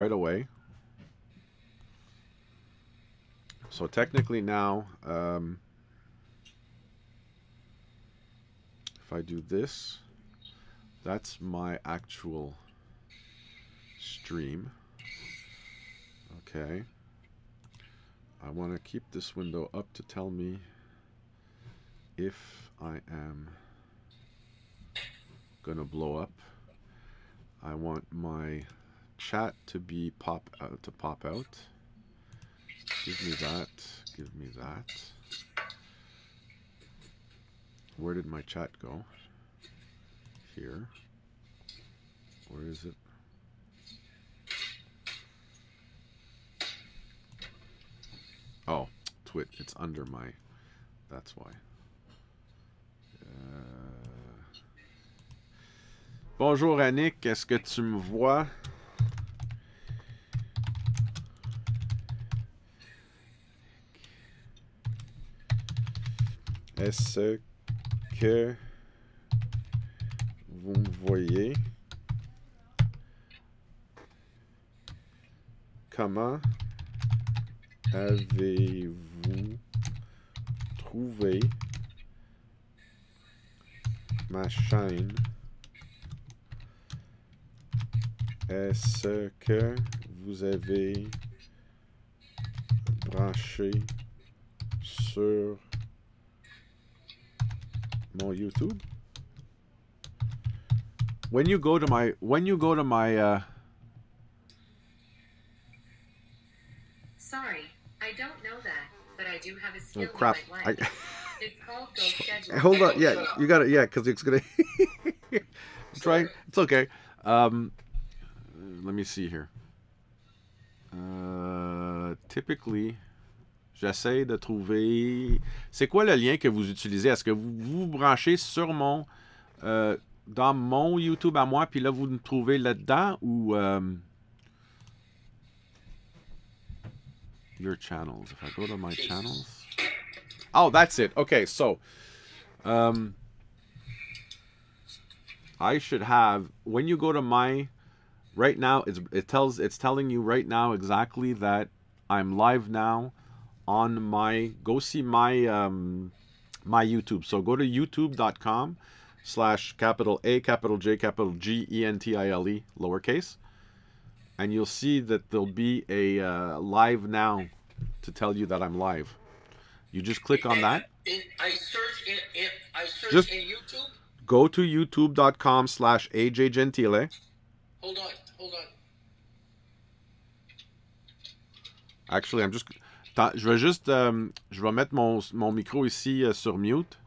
right away. So technically now, um, if I do this, that's my actual stream. Okay. I want to keep this window up to tell me if I am going to blow up. I want my chat to be pop out uh, to pop out. Give me that. Give me that. Where did my chat go? Here. Where is it? Oh, twit. It's under my. That's why. Uh... Bonjour Annick, est-ce que tu me vois? Est-ce que vous voyez Comment avez-vous trouvé ma chaîne Est-ce que vous avez branché sur More YouTube. When you go to my when you go to my uh Sorry, I don't know that, but I do have a oh, skill oh, crap. I... Hold on, yeah, you got it, yeah, because it's gonna. try. it's okay. Um, let me see here. Uh, typically, J'essaie de trouver. C'est quoi le lien que vous utilisez Est-ce que vous vous branchez sur mon. Euh, dans mon YouTube à moi, puis là, vous me trouvez là-dedans ou. Euh, your channels. If I go to my channels. Oh, that's it. Okay, so. Um, I should have. When you go to my. Right now, it tells, it's telling you right now exactly that I'm live now. on my go see my um, my YouTube. So go to youtube.com slash capital A capital J capital G E N T I L E lowercase, and you'll see that there'll be a uh, live now to tell you that I'm live. You just click on that. I search in, I search just in YouTube. Go to youtube.com slash AJ Gentile. Hold on, hold on. Actually, I'm just Je vais juste. Euh, je vais mettre mon, mon micro ici euh, sur mute.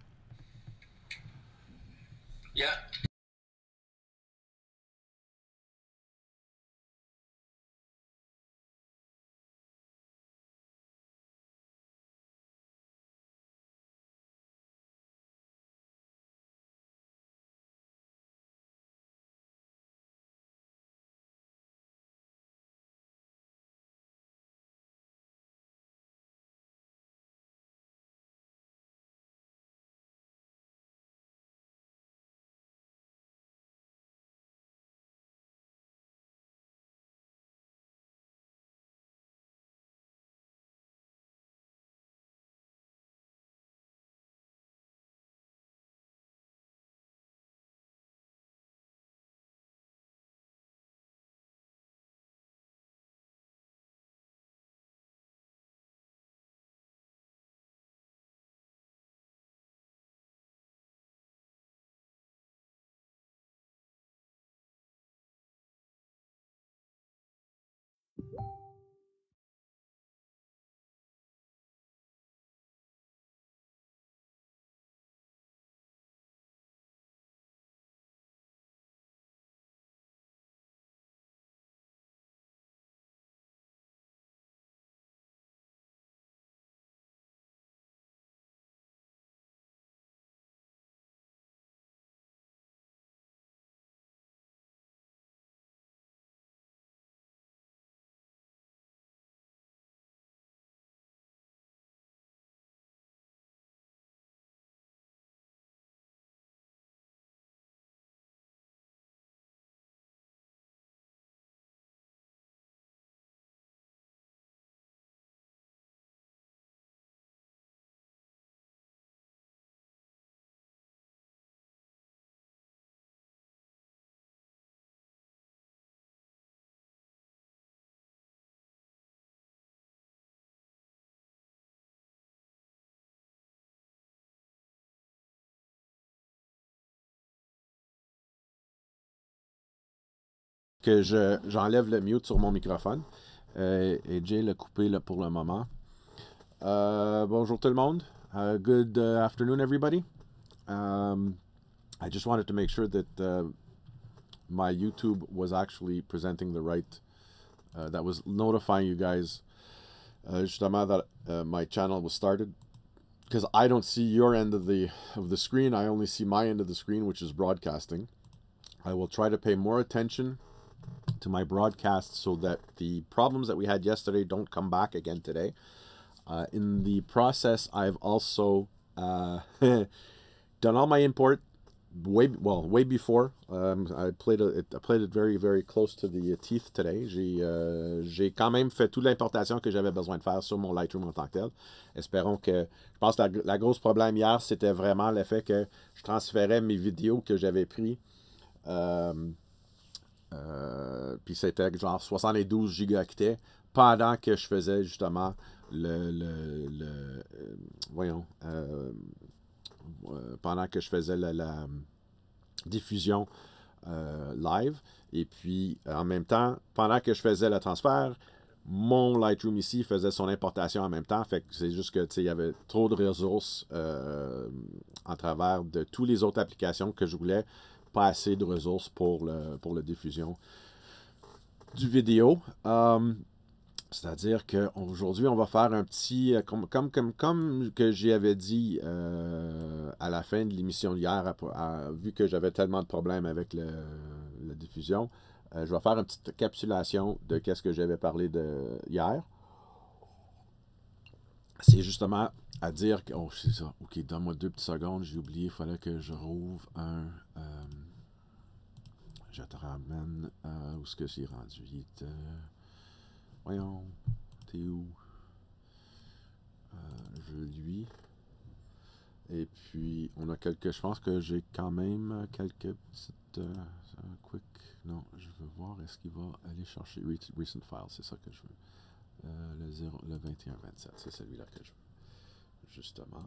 que j'enlève le mute sur mon microphone. Euh, et Jay l'a coupé là, pour le moment. Euh, bonjour tout le monde. Uh, good uh, afternoon, everybody. Um, I just wanted to make sure that uh, my YouTube was actually presenting the right, uh, that was notifying you guys uh, justement that my channel was started. Because I don't see your end of the of the screen, I only see my end of the screen, which is broadcasting. I will try to pay more attention to my broadcast so that the problems that we had yesterday don't come back again today. Uh, in the process, I've also uh, done all my import way well way before. Um, I played it. I played it very very close to the teeth today. J'ai euh, j'ai quand même fait toute l'importation que j'avais besoin de faire sur mon Lightroom en tant que tel. Espérons que je pense que la, la grosse problème hier c'était vraiment le fait que je transférais mes vidéos que j'avais pris. Euh, euh, puis c'était genre 72 gigaoctets pendant que je faisais justement le. le, euh, voyons. Euh, pendant que je faisais la, diffusion live. Et puis en même temps, pendant que je faisais le transfert, mon Lightroom ici faisait son importation en même temps. Fait que c'est juste que il y avait trop de ressources en travers de toutes les autres applications que je voulais pas assez de ressources pour, le, pour la diffusion du vidéo. Euh, c'est-à-dire qu'aujourd'hui, on va faire un petit, euh, comme, comme, comme, que j'y avais dit euh, à la fin de l'émission d'hier, vu que j'avais tellement de problèmes avec le, la diffusion, je vais faire une petite capsulation de qu'est-ce que j'avais parlé de hier c'est justement à dire que, oh, c'est ça, ok, donne-moi deux petites secondes, j'ai oublié, il fallait que je rouvre un, euh, je te ramène euh, où ce que c'est rendu, vite. Euh, voyons, t'es où, euh, je lui, et puis on a quelques, je pense que j'ai quand même quelques petites, quick, non, je veux voir, est-ce qu'il va aller chercher recent files, c'est ça que je veux, euh, le, 0, 21-27, c'est celui-là que je veux. Justement,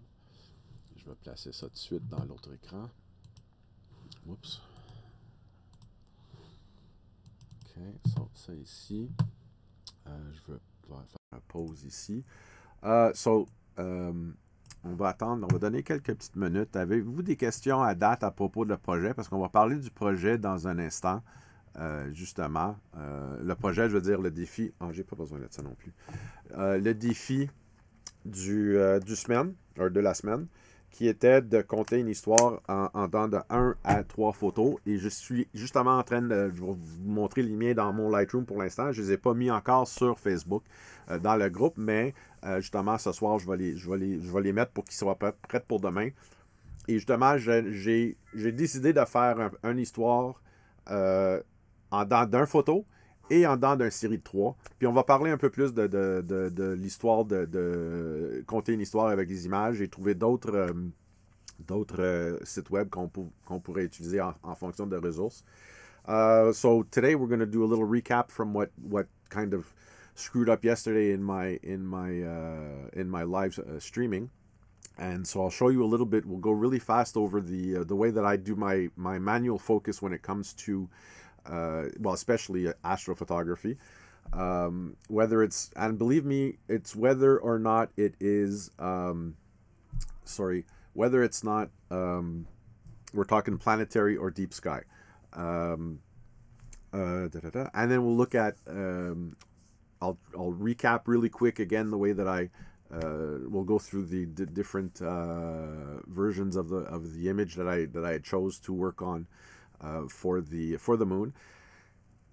je vais placer ça de suite dans l'autre écran. Oups. OK, ça, ça ici. Euh, je veux faire une pause ici. Euh, so, on va attendre, on va donner quelques petites minutes. Avez-vous des questions à date à propos de le projet? Parce qu'on va parler du projet dans un instant. Euh, justement, euh, le projet, je veux dire, le défi. Ah, j'ai pas besoin de ça non plus. Euh, le défi du, du semaine, de la semaine, qui était de compter une histoire en, en dans de 1 à 3 photos. Et je suis justement en train de vous montrer les miens dans mon Lightroom pour l'instant. Je les ai pas mis encore sur Facebook dans le groupe, mais justement ce soir, je vais les, je je vais les mettre pour qu'ils soient prêts pour demain. Et justement, j'ai décidé de faire une histoire en dans d'un photo et en dans d'un série de trois. Puis on va parler un peu plus de, l'histoire, de, compter une histoire avec des images et trouver d'autres euh, d'autres euh, sites web qu'on pourrait utiliser en, fonction de ressources. Euh, so today we're going to do a little recap from what what kind of screwed up yesterday in my in my uh, in my live uh, streaming. And so I'll show you a little bit. We'll go really fast over the uh, the way that I do my my manual focus when it comes to uh, well, especially astrophotography. Um, whether it's and believe me, it's whether or not it is. Um, sorry, whether it's not. Um, we're talking planetary or deep sky. Um, uh, da, da, da. And then we'll look at. Um, I'll I'll recap really quick again the way that I uh, will go through the d- different uh, versions of the of the image that I that I chose to work on uh, for the for the moon.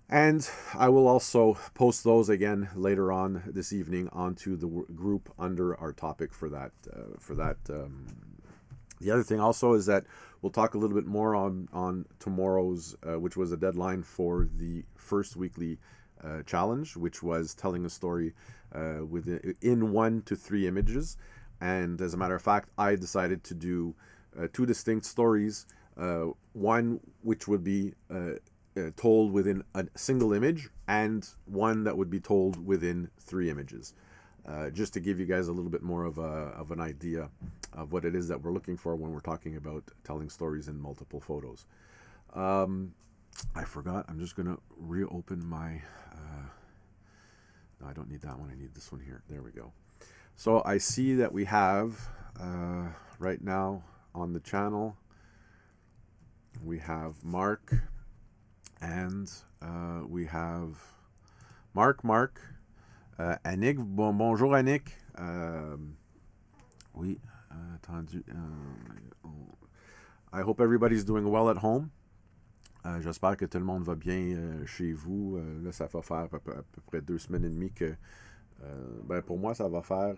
And I will also post those again later on this evening onto the group under our topic for that. Uh, for that, um, the other thing also is that we'll talk a little bit more on on tomorrow's, uh, which was a deadline for the first weekly uh, challenge, which was telling a story uh, within uh, one to three images. And as a matter of fact, I decided to do two distinct stories uh, one which would be uh, uh, told within a single image and one that would be told within three images. Uh, just to give you guys a little bit more of, a, of an idea of what it is that we're looking for when we're talking about telling stories in multiple photos. Um, I forgot. I'm just going to reopen my... Uh, no, I don't need that one. I need this one here. There we go. So I see that we have uh, right now on the channel we have Mark, and uh, we have Mark, Mark, uh Annick. Bon, bonjour Annick. Um, oui, euh, attendu. Euh, I hope everybody's doing well at home. Euh, j'espère que tout le monde va bien chez vous. là, ça va faire à peu, à peu, près deux semaines et demie que. ben, pour moi, ça va faire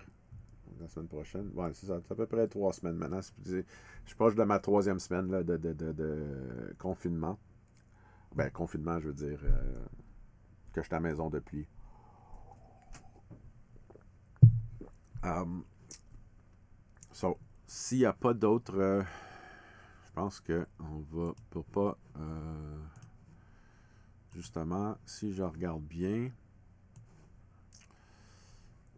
la semaine prochaine. c'est à peu près trois semaines maintenant. Je suis proche de ma troisième semaine de, confinement. Ben, confinement, je veux dire euh, que je suis à la maison depuis. Um, s'il n'y a pas d'autres. Euh, je pense qu'on on va. Pour pas. Euh, justement, si je regarde bien.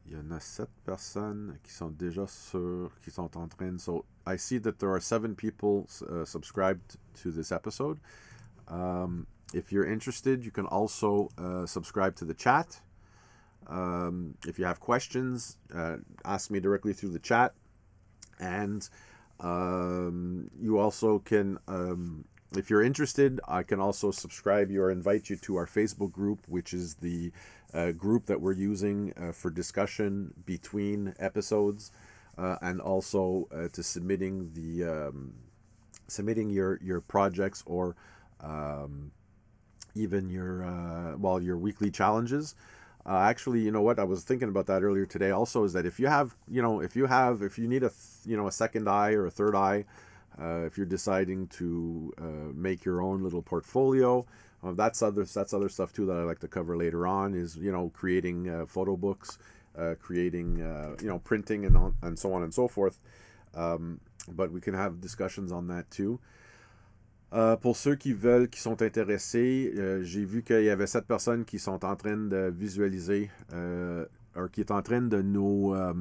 Il y en a sept personnes qui sont déjà sur, qui sont en train. So I see that there are seven people uh, subscribed to this episode. Um, if you're interested, you can also uh, subscribe to the chat. Um, if you have questions, uh, ask me directly through the chat. And um, you also can um, if you're interested, I can also subscribe you or invite you to our Facebook group, which is the uh, group that we're using uh, for discussion between episodes, uh, and also uh, to submitting the um, submitting your your projects or um, even your uh, well your weekly challenges. Uh, actually, you know what? I was thinking about that earlier today. Also, is that if you have you know if you have if you need a you know a second eye or a third eye uh, if you're deciding to uh, make your own little portfolio, uh, that's other that's other stuff too that I like to cover later on. Is you know creating uh, photo books, uh, creating uh, you know printing and on, and so on and so forth. Um, but we can have discussions on that too. Euh, pour ceux qui veulent, qui sont intéressés, euh, j'ai vu qu'il y avait sept personnes qui sont en train de visualiser, euh, qui est en train de nous euh,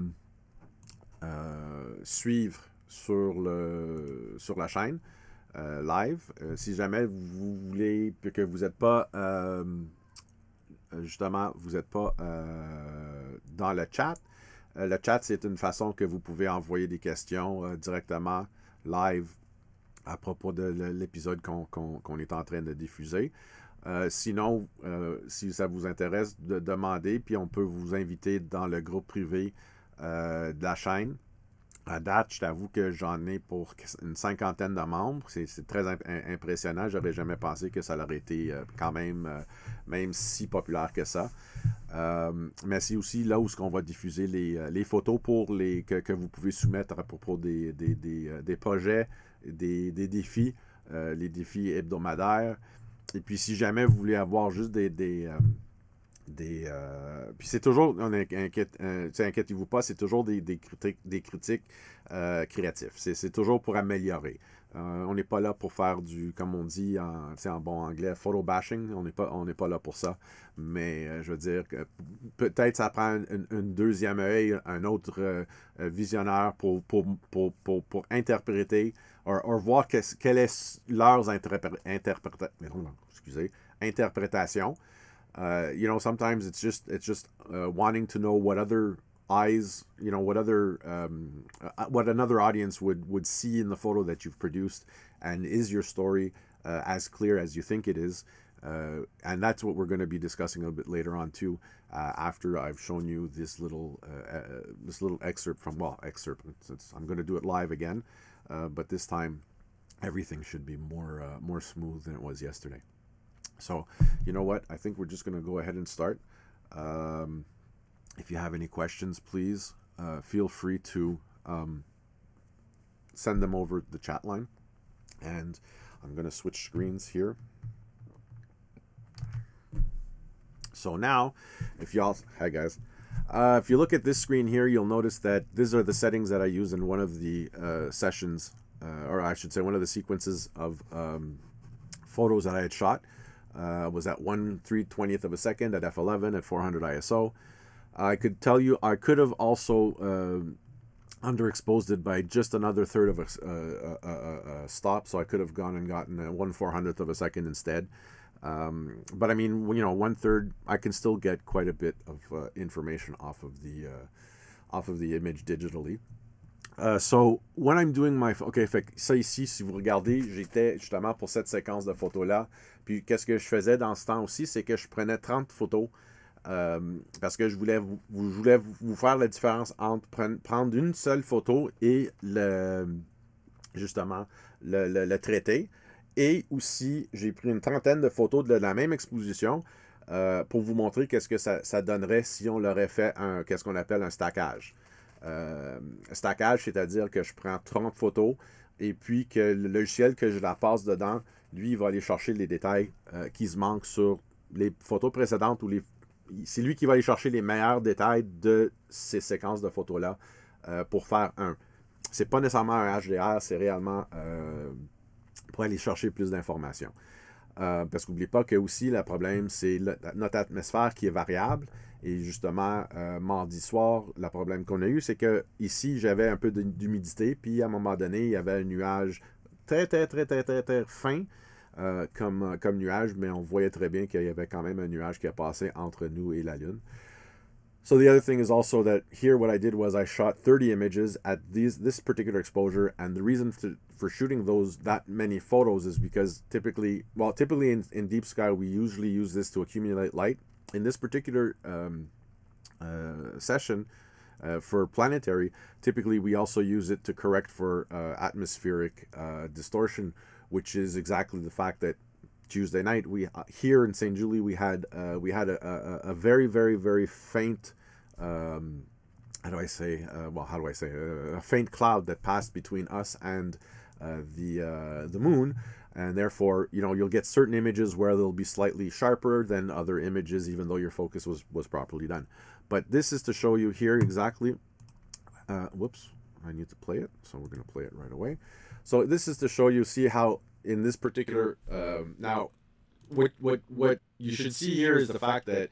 euh, suivre sur, le, sur la chaîne euh, live. Euh, si jamais vous voulez que vous n'êtes pas euh, justement, vous n'êtes pas dans le chat. le chat, c'est une façon que vous pouvez envoyer des questions directement live à propos de l'épisode qu'on est en train de diffuser. sinon, si ça vous intéresse, de demander, puis on peut vous inviter dans le groupe privé de la chaîne. À date, je t'avoue que j'en ai pour une cinquantaine de membres. C'est très impressionnant. impressionnant. J'aurais jamais pensé que ça aurait été euh, quand même, euh, même si populaire que ça. Euh, mais c'est aussi là où -ce on va diffuser les, photos pour les, que, vous pouvez soumettre à propos des projets, des, défis, les défis hebdomadaires. Et puis si jamais vous voulez avoir juste des, des, euh, puis c'est toujours, euh, inquiétez-vous pas, c'est toujours des, des, critiques, des critiques euh, créatives. C'est toujours pour améliorer. Euh, on n'est pas là pour faire du, comme on dit en, en bon anglais, photo bashing. On n'est pas, pas là pour ça. Mais je veux dire que peut-être ça prend une, deuxième œil, un autre visionnaire pour, pour, pour, pour, interpréter ou voir quelles quelle est leurs interpré interprétations Uh, you know, sometimes it's just it's just uh, wanting to know what other eyes, you know, what other um, uh, uh what another audience would would see in the photo that you've produced, and is your story uh, as clear as you think it is. Uh, and that's what we're going to be discussing a bit later on too. after I've shown you this little this little excerpt from well excerpt since I'm going to do it live again, but this time everything should be more more smooth than it was yesterday. So, you know what? I think we're just going to go ahead and start. Um, if you have any questions, please uh, feel free to um, send them over the chat line. And I'm going to switch screens here. So now, if y'all, hi guys. Uh, if you look at this screen here, you'll notice that these are the settings that I use in one of the uh, sessions, uh, or I should say one of the sequences of um, photos that I had shot uh, was at 1 3 20th of a second at f11 at 400 ISO. I could tell you I could have also uh, underexposed it by just another third of a, uh, uh, uh, stop, so I could have gone and gotten a 1 400th of a second instead. Um, but I mean, you know, one third, I can still get quite a bit of information off of the off of the image digitally. Euh, so, when I'm doing my... OK, fait ça ici, si vous regardez, j'étais justement pour cette séquence de photos-là. Puis, qu'est-ce que je faisais dans ce temps aussi, c'est que je prenais 30 photos euh, parce que je voulais, vous, voulais vous faire la différence entre prendre une seule photo et le, justement le, le, Et aussi, j'ai pris une trentaine de photos de la même exposition euh, pour vous montrer qu'est-ce que ça, ça, donnerait si on l'aurait fait, qu'est-ce qu'on appelle un stackage. Euh, stackage, c'est-à-dire que je prends 30 photos et puis que le logiciel que je la passe dedans, lui, il va aller chercher les détails euh, qui se manquent sur les photos précédentes ou les. C'est lui qui va aller chercher les meilleurs détails de ces séquences de photos-là euh, pour faire un. C'est pas nécessairement un HDR, c'est réellement pour aller chercher plus d'informations. parce qu'oubliez pas que aussi le problème, c'est notre atmosphère qui est variable et justement, euh, mardi soir, le problème qu'on a eu, c'est que ici, j'avais un peu d'humidité, puis à un moment donné, il y avait un nuage très, très, très, très, très, très fin euh, euh, comme, nuage, mais on voyait très bien qu'il y avait quand même un nuage qui a passé entre nous et la Lune. So the other thing is also that here what I did was I shot 30 images at these this particular exposure and the reason for, for shooting those that many photos is because typically well typically in, in deep sky we usually use this to accumulate light in this particular um, uh, session uh, for planetary, typically we also use it to correct for uh, atmospheric uh, distortion, which is exactly the fact that Tuesday night we uh, here in St. Julie we had uh, we had a, a, a, very very very faint. Um, how do I say? well, how do I say? a faint cloud that passed between us and the the moon, and therefore you know you'll get certain images where they'll be slightly sharper than other images even though your focus was was properly done but this is to show you here exactly uh, whoops I need to play it so we're gonna play it right away so this is to show you see how in this particular um, now what what what you should see here is the fact that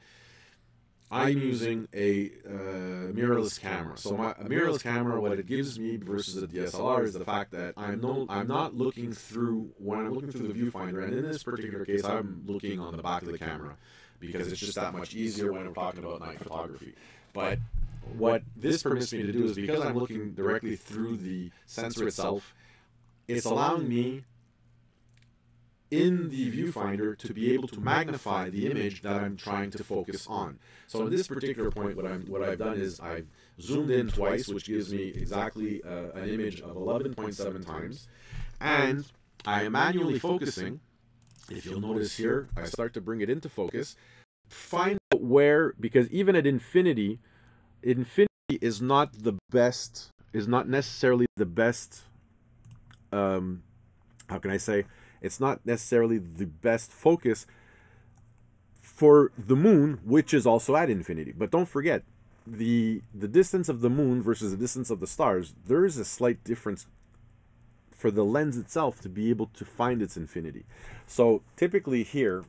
I'm using a uh, mirrorless camera. So my mirrorless camera, what it gives me versus a DSLR is the fact that I'm no, I'm not looking through when I'm looking through the viewfinder, and in this particular case, I'm looking on the back of the camera because it's just that much easier when I'm talking about night photography. But what this permits me to do is because I'm looking directly through the sensor itself, it's allowing me in the viewfinder to be able to magnify the image that I'm trying to focus on. So in this particular point, what, I'm, what I've done is I've zoomed in twice, which gives me exactly uh, an image of 11.7 times. And I am manually focusing. If you'll notice here, I start to bring it into focus. Find out where, because even at infinity, infinity is not the best, is not necessarily the best, um, how can I say, it's not necessarily the best focus for the moon, which is also at infinity. But don't forget, the the distance of the moon versus the distance of the stars, there is a slight difference for the lens itself to be able to find its infinity. So typically here,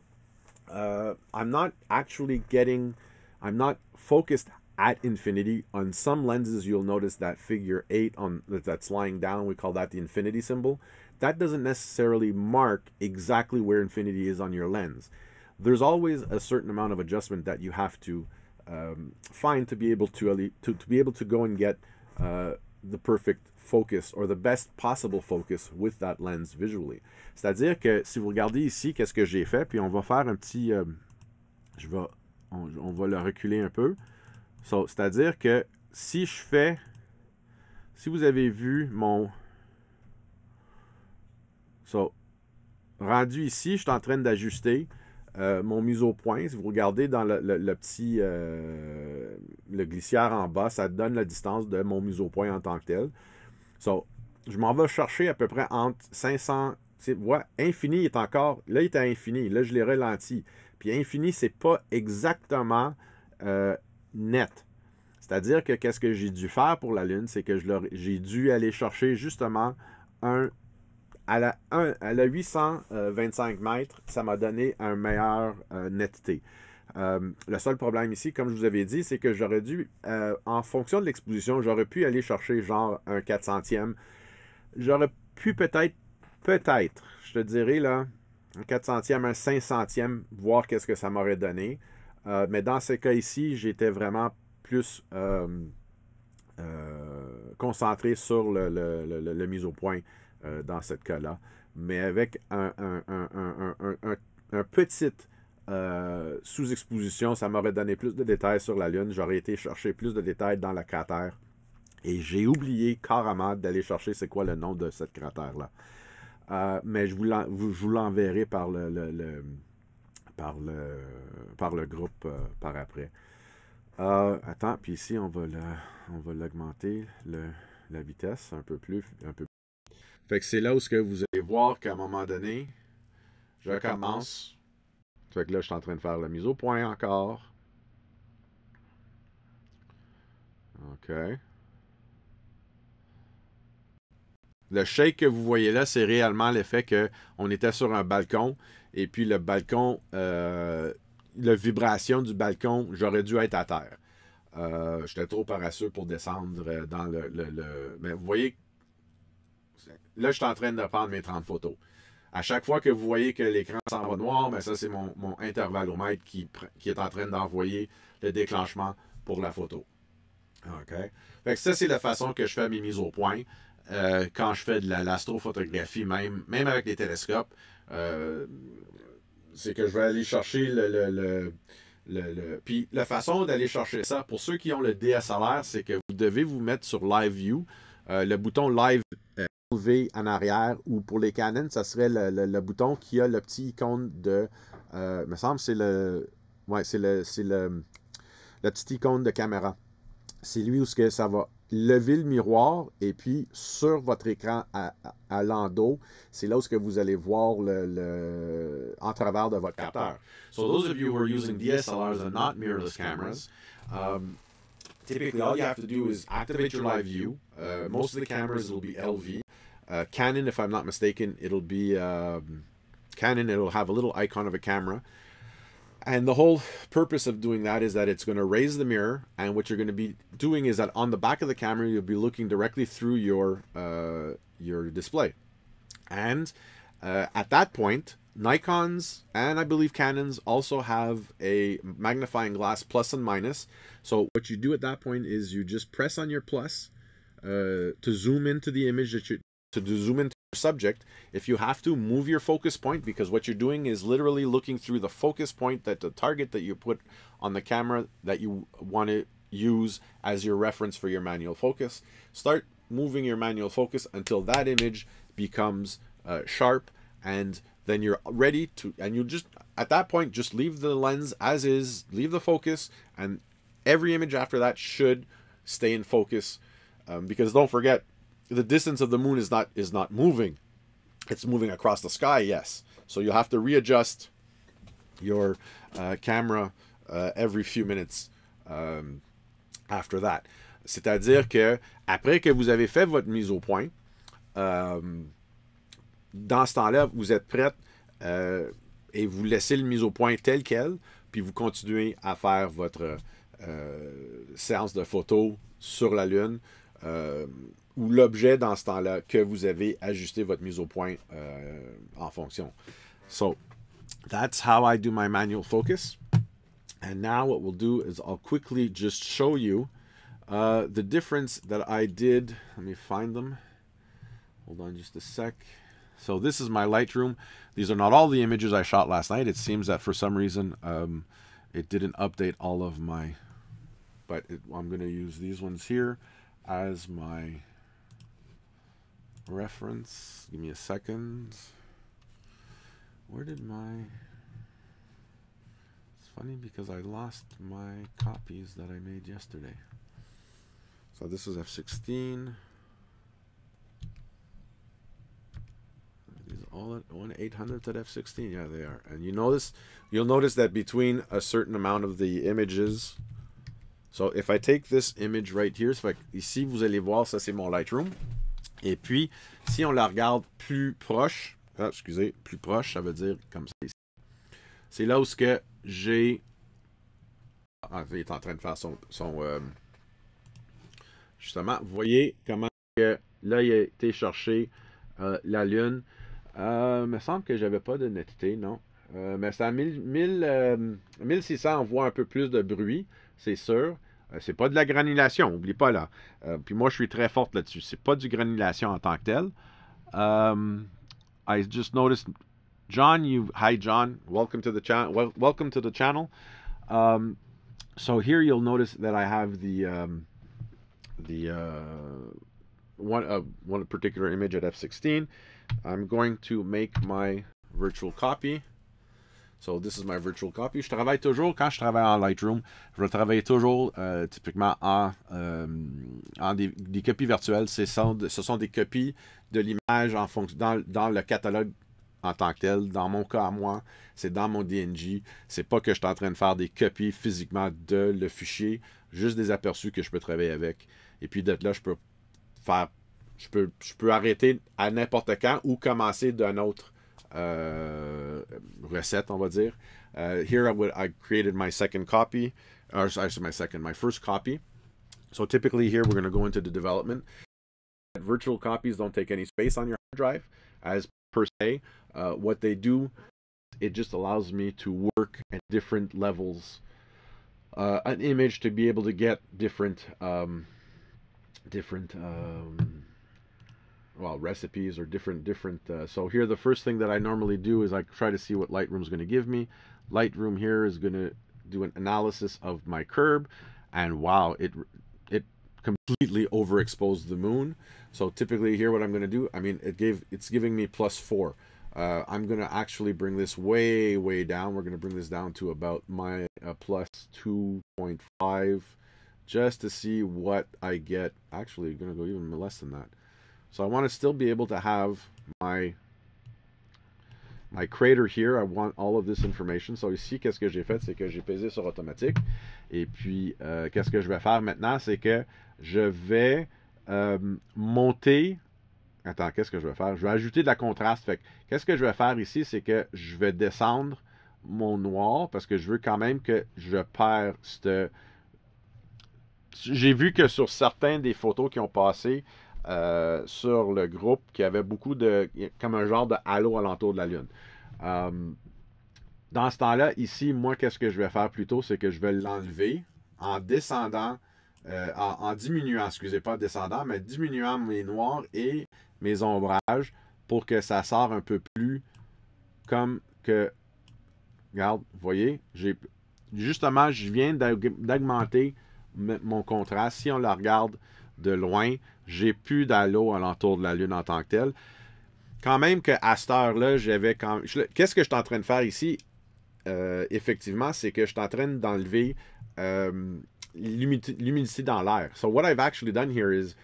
uh, I'm not actually getting, I'm not focused at infinity. On some lenses, you'll notice that figure eight on that's lying down. We call that the infinity symbol. that doesn't necessarily mark exactly where infinity is on your lens. There's always a certain amount of adjustment that you have to um, find to be able to, to, to be able to go and get uh, the perfect focus or the best possible focus with that lens visually. C'est-à-dire que si vous regardez ici, qu'est-ce que j'ai fait, puis on va faire un petit... Euh, je vais, on, on, va le reculer un peu. C'est-à-dire que si je fais... Si vous avez vu mon rendu ici, je suis en train d'ajuster euh, mon mise au point. Si vous regardez dans le, petit euh, le glissière en bas, ça donne la distance de mon mise au point en tant que tel. Donc, je m'en vais chercher à peu près entre 500. Vois, infini est encore. Là, il est à infini. Là, je l'ai ralenti. Puis infini, c'est pas exactement euh, net. C'est-à-dire que qu'est-ce que j'ai dû faire pour la Lune, c'est que j'ai dû aller chercher justement un à la, 825 euh, mètres, ça m'a donné un meilleur euh, netteté. Euh, le seul problème ici, comme je vous avais dit, c'est que j'aurais dû, en fonction de l'exposition, j'aurais pu aller chercher genre un 4 centième, J'aurais pu peut-être, peut-être, je te dirais là, un 4 centième, un 5 centième, voir qu'est-ce que ça m'aurait donné. mais dans ce cas ici, j'étais vraiment plus concentré sur le mise au point euh, dans cette cas-là, mais avec un, un, petit euh, sous-exposition, ça m'aurait donné plus de détails sur la Lune. J'aurais été chercher plus de détails dans la cratère. Et j'ai oublié carrément d'aller chercher c'est quoi le nom de cette cratère-là. Euh, mais je vous l'enverrai par le, le, par le, par le groupe par après. attends, puis ici, on va l'augmenter, la vitesse un peu plus, un peu fait que c'est là où ce que vous allez voir qu'à un moment donné, je commence. Fait que là, je suis en train de faire la mise au point encore. OK. Le shake que vous voyez là, c'est réellement l'effet qu'on était sur un balcon et puis le balcon, euh, la vibration du balcon, j'aurais dû être à terre. Euh, j'étais trop parasseux pour descendre euh, dans le, le, le... Mais vous voyez Là, je suis en train de prendre mes 30 photos. À chaque fois que vous voyez que l'écran s'en va noir, mais ben, ça, c'est mon, mon intervalomètre qui, qui est en train d'envoyer le déclenchement pour la photo. OK? Fait ça, c'est la façon que je fais mes mises au point. Euh, quand je fais de l'astrophotographie, même, même avec les télescopes, euh, c'est que je vais aller chercher le. le, Puis la façon d'aller chercher ça, pour ceux qui ont le DSLR, c'est que vous devez vous mettre sur Live View, euh, le bouton Live V en arrière, ou pour les Canon, ça serait le, le, le bouton qui a le petit icône de. Euh, me semble c'est le. Ouais, c'est le. C'est le. La petite icône de caméra. C'est lui où ce que ça va lever le miroir et puis sur votre écran à, à, à l'endos, c'est là où que vous allez voir le, le, en travers de votre capteur. So those of you who are using DSLRs and not mirrorless cameras, um, typically all you have to do is activate your live view. Uh, most of the cameras will be LV. Uh, Canon, if I'm not mistaken, it'll be um, Canon. It'll have a little icon of a camera. And the whole purpose of doing that is that it's going to raise the mirror. And what you're going to be doing is that on the back of the camera, you'll be looking directly through your, uh, your display. And uh, at that point, Nikons and I believe Canons also have a magnifying glass plus and minus. So what you do at that point is you just press on your plus uh, to zoom into the image that you to zoom into your subject. If you have to, move your focus point because what you're doing is literally looking through the focus point that the target that you put on the camera that you want to use as your reference for your manual focus. Start moving your manual focus until that image becomes uh, sharp and then you're ready to and you just at that point just leave the lens as is leave the focus and every image after that should stay in focus um, because don't forget the distance of the moon is not is not moving. It's moving across the sky, yes. So you have to readjust your uh, camera uh, every few minutes um, after that. C'est-à-dire mm-hmm. que après que vous avez fait votre mise au point, euh, dans ce temps-là, vous êtes prête euh, et vous laissez le mise au point tel quel, puis vous continuez à faire votre euh, séance de photo sur la Lune ou l'objet dans ce temps-là que vous avez ajusté votre mise au point euh, en fonction. So, that's how I do my manual focus. And now what we'll do is I'll quickly just show you uh, the difference that I did. Let me find them. Hold on just a sec. So this is my Lightroom. These are not all the images I shot last night. It seems that for some reason um, it didn't update all of my, but it, I'm going to use these ones here as my reference. Give me a second. Where did my... It's funny because I lost my copies that I made yesterday. So this is F-16. These all at 1-800 at F-16. Yeah, they are. And you notice, you'll notice that between a certain amount of the images... So if I take this image right here, so I, ici vous allez voir, ça c'est mon Lightroom. Et puis, si on la regarde plus proche, ah, excusez, plus proche, ça veut dire comme ça ici. C'est là où ce que j'ai... Ah, il est en train de faire son... Euh, justement, vous voyez comment que là, il a été cherché euh, la Lune. il euh, me semble que j'avais pas de netteté, non. mais c'est à 1600, on voit un peu plus de bruit, c'est sûr. Euh, c'est pas de la granulation, oublie pas là. Euh, puis moi, je suis très forte là-dessus. C'est pas du granulation en tant que tel. Um, I just noticed, John, you, hi John, welcome to the channel. welcome to the channel. Um, so here you'll notice that I have the um, the uh, one uh, one particular image at f16. I'm going to make my virtual copy. So this is my virtual copy. Je travaille toujours, quand je travaille en Lightroom, je travaille toujours euh, typiquement en, euh, des, copies virtuelles. Ce sont, ce sont des copies de l'image en dans, le catalogue en tant que tel. Dans mon cas à moi, c'est dans mon DNG. C'est pas que je suis en train de faire des copies physiquement de le fichier, juste des aperçus que je peux travailler avec. Et puis d'être là, je peux faire je peux, je peux arrêter à n'importe quand ou commencer d'un autre Euh, recette, on va dire. Euh, here I would I created my second copy, or actually my second, my first copy. So typically here we're going to go into the development. Virtual copies don't take any space on your hard drive as per se. Uh, what they do, it just allows me to work at different levels. Uh, an image to be able to get different, um, different um, well recipes or different different uh, so here the first thing that I normally do is I try to see what Lightroom is going to give me Lightroom here is going to do an analysis of my curb and wow it it completely overexposed the moon so typically here what I'm going to do I mean it gave it's giving me plus four uh, I'm going to actually bring this way way down we're going to bring this down to about my uh, plus 2.5 just to see what I get actually going to go even less than that So I want to still be able to have my crater here, I want all of this information. So ici, qu'est-ce que j'ai fait? C'est que j'ai pesé sur automatique. Et puis, euh, qu'est-ce que je vais faire maintenant? C'est que je vais euh, monter... Attends, qu'est-ce que je vais faire? Je vais ajouter de la contraste. Fait qu'est-ce que je vais faire ici? C'est que je vais descendre mon noir parce que je veux quand même que je perds cette... J'ai vu que sur certaines des photos qui ont passé, euh, sur le groupe qui avait beaucoup de. comme un genre de halo alentour de la Lune. Euh, dans ce temps-là, ici, moi, qu'est-ce que je vais faire plutôt C'est que je vais l'enlever en descendant, euh, en, diminuant, excusez pas, descendant, mais diminuant mes noirs et mes ombrages pour que ça sort un peu plus comme que. Regarde, vous voyez, Justement, je viens d'augmenter mon contraste. Si on le regarde, de loin. J'ai plus d'halo alentour de la Lune en tant que telle. Quand même qu'à cette heure-là, j'avais quand même... Qu'est-ce que je suis en train de faire ici? Euh, effectivement, c'est que je suis en train d'enlever euh, l'humidité dans l'air. So what I've actually done here is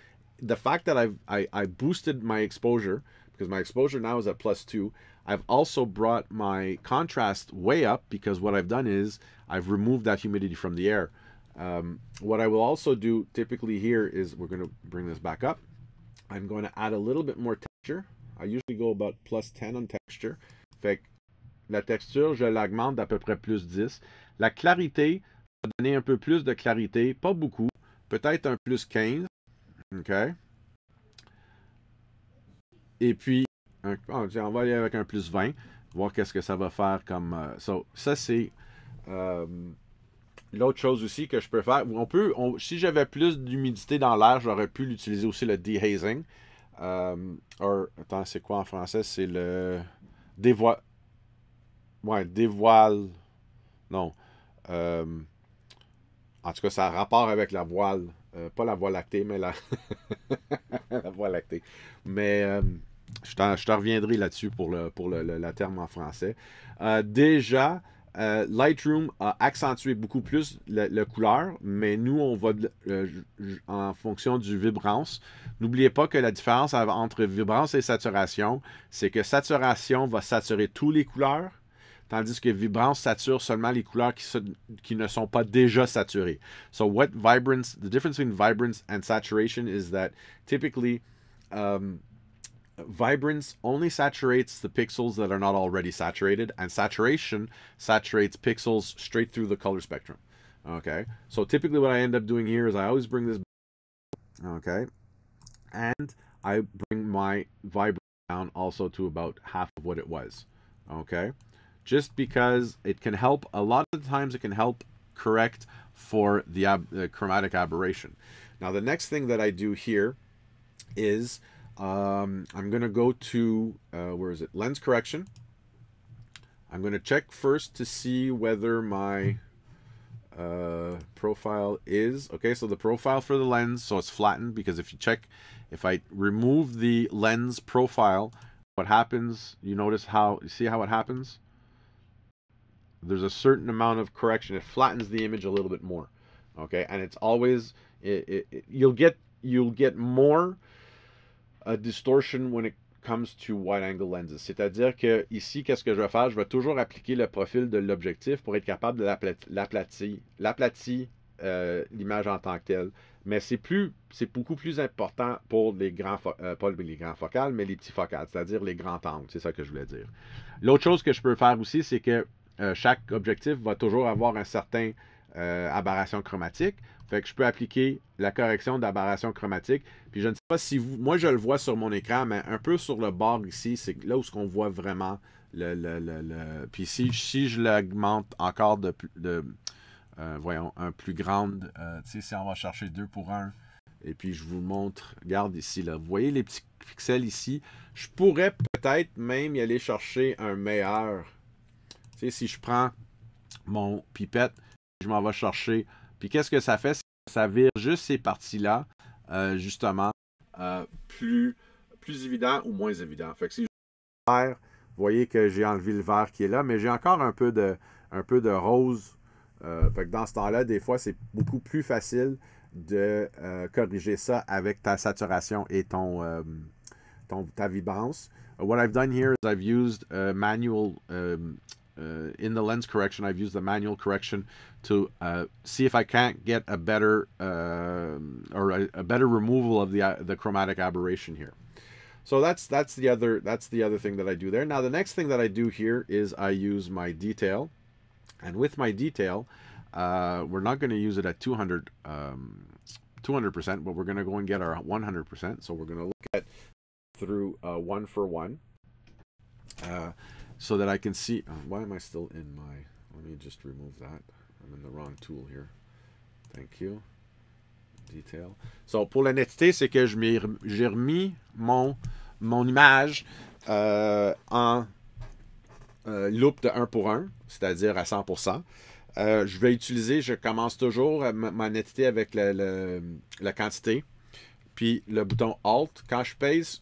the fact that I've I, I boosted my exposure because my exposure now is at plus two. I've also brought my contrast way up because what I've done is I've removed that humidity from the air. Um, what I will also do typically here is we're going to bring this back up. I'm going to add a little bit more texture. I usually go about plus 10 on texture. Fait que la texture, je l'augmente d'à peu près plus 10. La clarité, je vais donner un peu plus de clarité, pas beaucoup. Peut-être un plus 15. OK. Et puis, oh, on va aller avec un plus 20. Voir qu'est-ce que ça va faire comme... Euh, so, ça, c'est... Euh, l'autre chose aussi que je peux faire, on peut, si j'avais plus d'humidité dans l'air, j'aurais pu l'utiliser aussi le dehazing. Euh, attends, c'est quoi en français? C'est le dévoile. Ouais, dévoile. Non. Euh, en tout cas, ça a rapport avec la voile. Euh, pas la voie lactée, mais la, la voie lactée. Mais euh, je, te reviendrai là-dessus pour, le, pour la terme en français. déjà, euh, Lightroom a accentué beaucoup plus la, couleur, mais nous, on va euh, en fonction du vibrance. N'oubliez pas que la différence entre vibrance et saturation, c'est que saturation va saturer tous les couleurs, tandis que vibrance sature seulement les couleurs qui, qui ne sont pas déjà saturées. So what vibrance, the difference between vibrance and saturation is that typically um, vibrance only saturates the pixels that are not already saturated, and saturation saturates pixels straight through the color spectrum. Okay, so typically what I end up doing here is I always bring this, okay, and I bring my vibrance down also to about half of what it was, okay, just because it can help, a lot of the times it can help correct for the, ab the chromatic aberration. Now the next thing that I do here is um, I'm going to go to, uh, where is it? Lens correction. I'm going to check first to see whether my uh, profile is. Okay, so the profile for the lens, so it's flattened because if you check, if I remove the lens profile, what happens, you notice how, you see how it happens? There's a certain amount of correction. It flattens the image a little bit more. Okay, and it's always, it, it, it, you'll get, you'll get more a distortion when it comes to wide angle lenses. C'est-à-dire que ici, qu'est-ce que je vais faire? Je vais toujours appliquer le profil de l'objectif pour être capable de l'aplatir l'aplatir euh, l'image en tant que telle. Mais c'est beaucoup plus important pour les grands euh, pas les grands focales, mais les petits focales, c'est-à-dire les grands angles, c'est ça que je voulais dire. L'autre chose que je peux faire aussi, c'est que euh, chaque objectif va toujours avoir un certain aberration chromatique. Fait que je peux appliquer la correction d'aberration chromatique. Puis je ne sais pas si vous. Moi, je le vois sur mon écran, mais un peu sur le bord ici, c'est là où ce qu'on voit vraiment le, le, Puis si, si je l'augmente encore de, de euh, voyons, un plus grand. Euh, tu sais, si on va chercher 2 pour 1. Et puis je vous montre, regarde ici, là. Vous voyez les petits pixels ici. Je pourrais peut-être même y aller chercher un meilleur. Tu sais, si je prends mon pipette, je m'en vais chercher puis qu'est-ce que ça fait? Ça vire juste ces parties-là, euh, justement, euh, plus, plus évident ou moins évident. Fait que si je vert, vous voyez que j'ai enlevé le vert qui est là, mais j'ai encore un peu de, un peu de rose. Euh, fait que dans ce temps-là, des fois, c'est beaucoup plus facile de corriger ça avec ta saturation et ton, ton ta vibrance. what I've done here is I've used manual um, uh, in the lens correction, I've used the manual correction to uh, see if I can't get a better uh, or a, a, better removal of the uh, the chromatic aberration here. So that's that's the other that's the other thing that I do there. Now the next thing that I do here is I use my detail, and with my detail, uh, we're not going to use it at 200. Um, percent but we're going to go and get our 100%. So we're going to look at through uh, one for one. so that I can see. Uh, why am I still in my? Let me just remove that. I'm in the wrong tool here. Thank you. Detail. So pour la netteté, c'est que j'ai remis mon, image euh, en euh, loop de 1 pour 1, c'est-à-dire à 100%. Euh, je vais utiliser, je commence toujours ma, netteté avec la quantité. Puis le bouton Alt, quand je pèse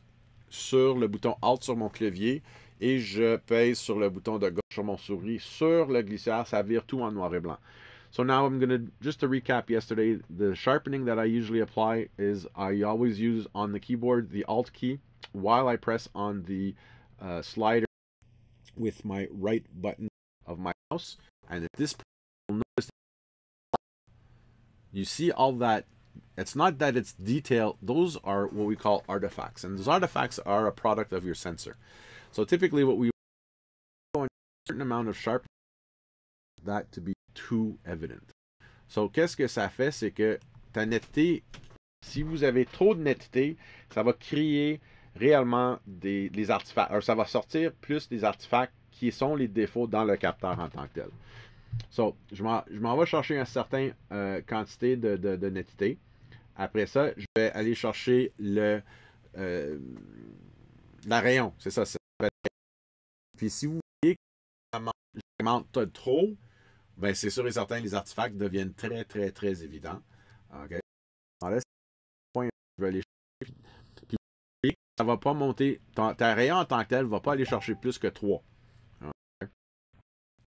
sur le bouton Alt sur mon clavier, et je pèse sur le bouton de gauche sur mon souris sur le glissière. Ça vire tout en noir et blanc. So now I'm going to, just to recap yesterday, the sharpening that I usually apply is I always use on the keyboard the Alt key while I press on the uh, slider with my right button of my mouse. And at this point, you'll notice you see all that. It's not that it's detail. Those are what we call artifacts. And those artifacts are a product of your sensor. So what we be too evident. qu'est-ce que ça fait, c'est que ta netteté, si vous avez trop de netteté, ça va créer réellement des, des artefacts. ça va sortir plus des artefacts qui sont les défauts dans le capteur en tant que tel. So, je m'en vais chercher une certaine euh, quantité de, de, netteté. Après ça, je vais aller chercher le euh, la rayon. C'est ça, puis si vous voyez que j'augmente trop, ben c'est sûr et certain, les artefacts deviennent très, très, très évidents. OK? Alors point je vais aller chercher. Puis vous voyez que ça va pas monter. Ta, ta rayon en tant que tel ne va pas aller chercher plus que 3.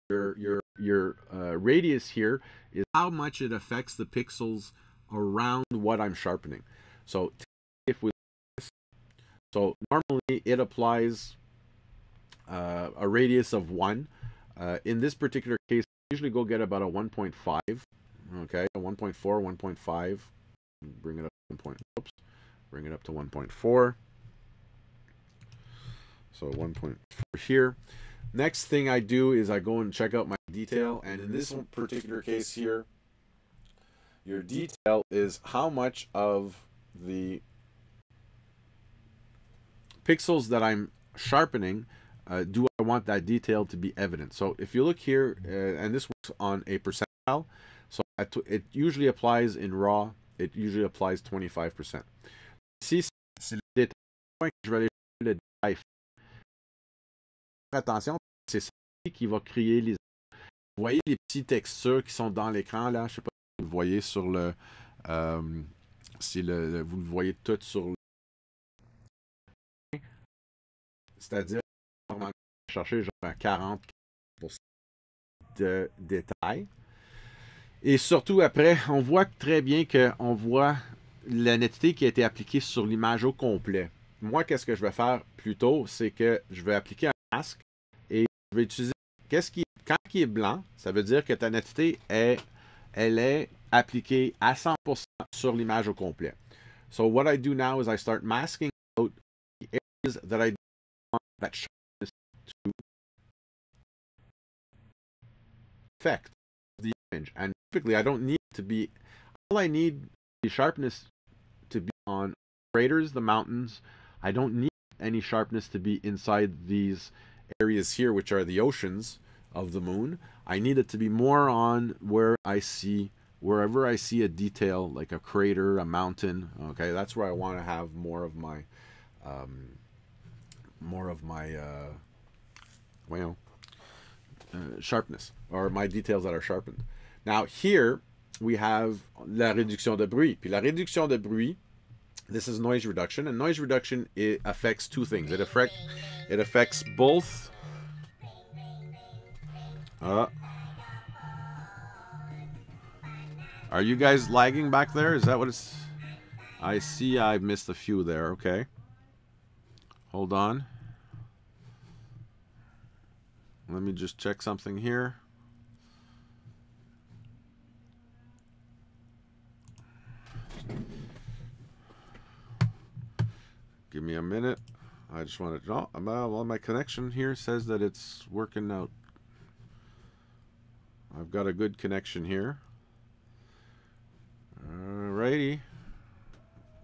Your, your, your uh, radius here is how much it affects the pixels around what I'm sharpening. So if we so normally it applies uh, a radius of 1. Uh, in this particular case, I usually go get about a 1.5, okay, a 1.4, 1.5, bring it up point, oops, bring it up to 1.4. So 1.4 here. Next thing I do is I go and check out my detail, and in this particular case here, your detail is how much of the pixels that I'm sharpening Uh, do I want that detail to be evident? So if you look here, uh, and this works on a percentile, so it usually applies in raw, it usually applies 25%. Si c'est le détail, je vais aller le détail. Attention, c'est ça qui va créer les... Vous voyez les petites textures qui sont dans l'écran, là, je ne sais pas si vous le voyez sur le... Euh, si le, vous le voyez tout sur le... C'est-à-dire chercher genre à 40 de détails. Et surtout après, on voit très bien qu'on voit la netteté qui a été appliquée sur l'image au complet. Moi, qu'est-ce que je vais faire plutôt, c'est que je vais appliquer un masque et je vais utiliser qu'est-ce qui quand il est blanc, ça veut dire que ta netteté est elle est appliquée à 100% sur l'image au complet. So what I do now is I start masking out the areas that I don't that to effect the image. And typically, I don't need to be, all I need the sharpness to be on craters, the mountains. I don't need any sharpness to be inside these areas here, which are the oceans of the moon. I need it to be more on where I see, wherever I see a detail, like a crater, a mountain. Okay, that's where I want to have more of my, um, more of my, uh, well, uh, sharpness, or my details that are sharpened. Now here, we have la réduction de bruit. Puis la réduction de bruit, this is noise reduction, and noise reduction it affects two things. It affects. it affects both. Uh, are you guys lagging back there? Is that what it's? I see. I missed a few there. Okay. Hold on. Let me just check something here. Give me a minute. I just want to Oh, uh, well, my connection here says that it's working out. I've got a good connection here. Alrighty.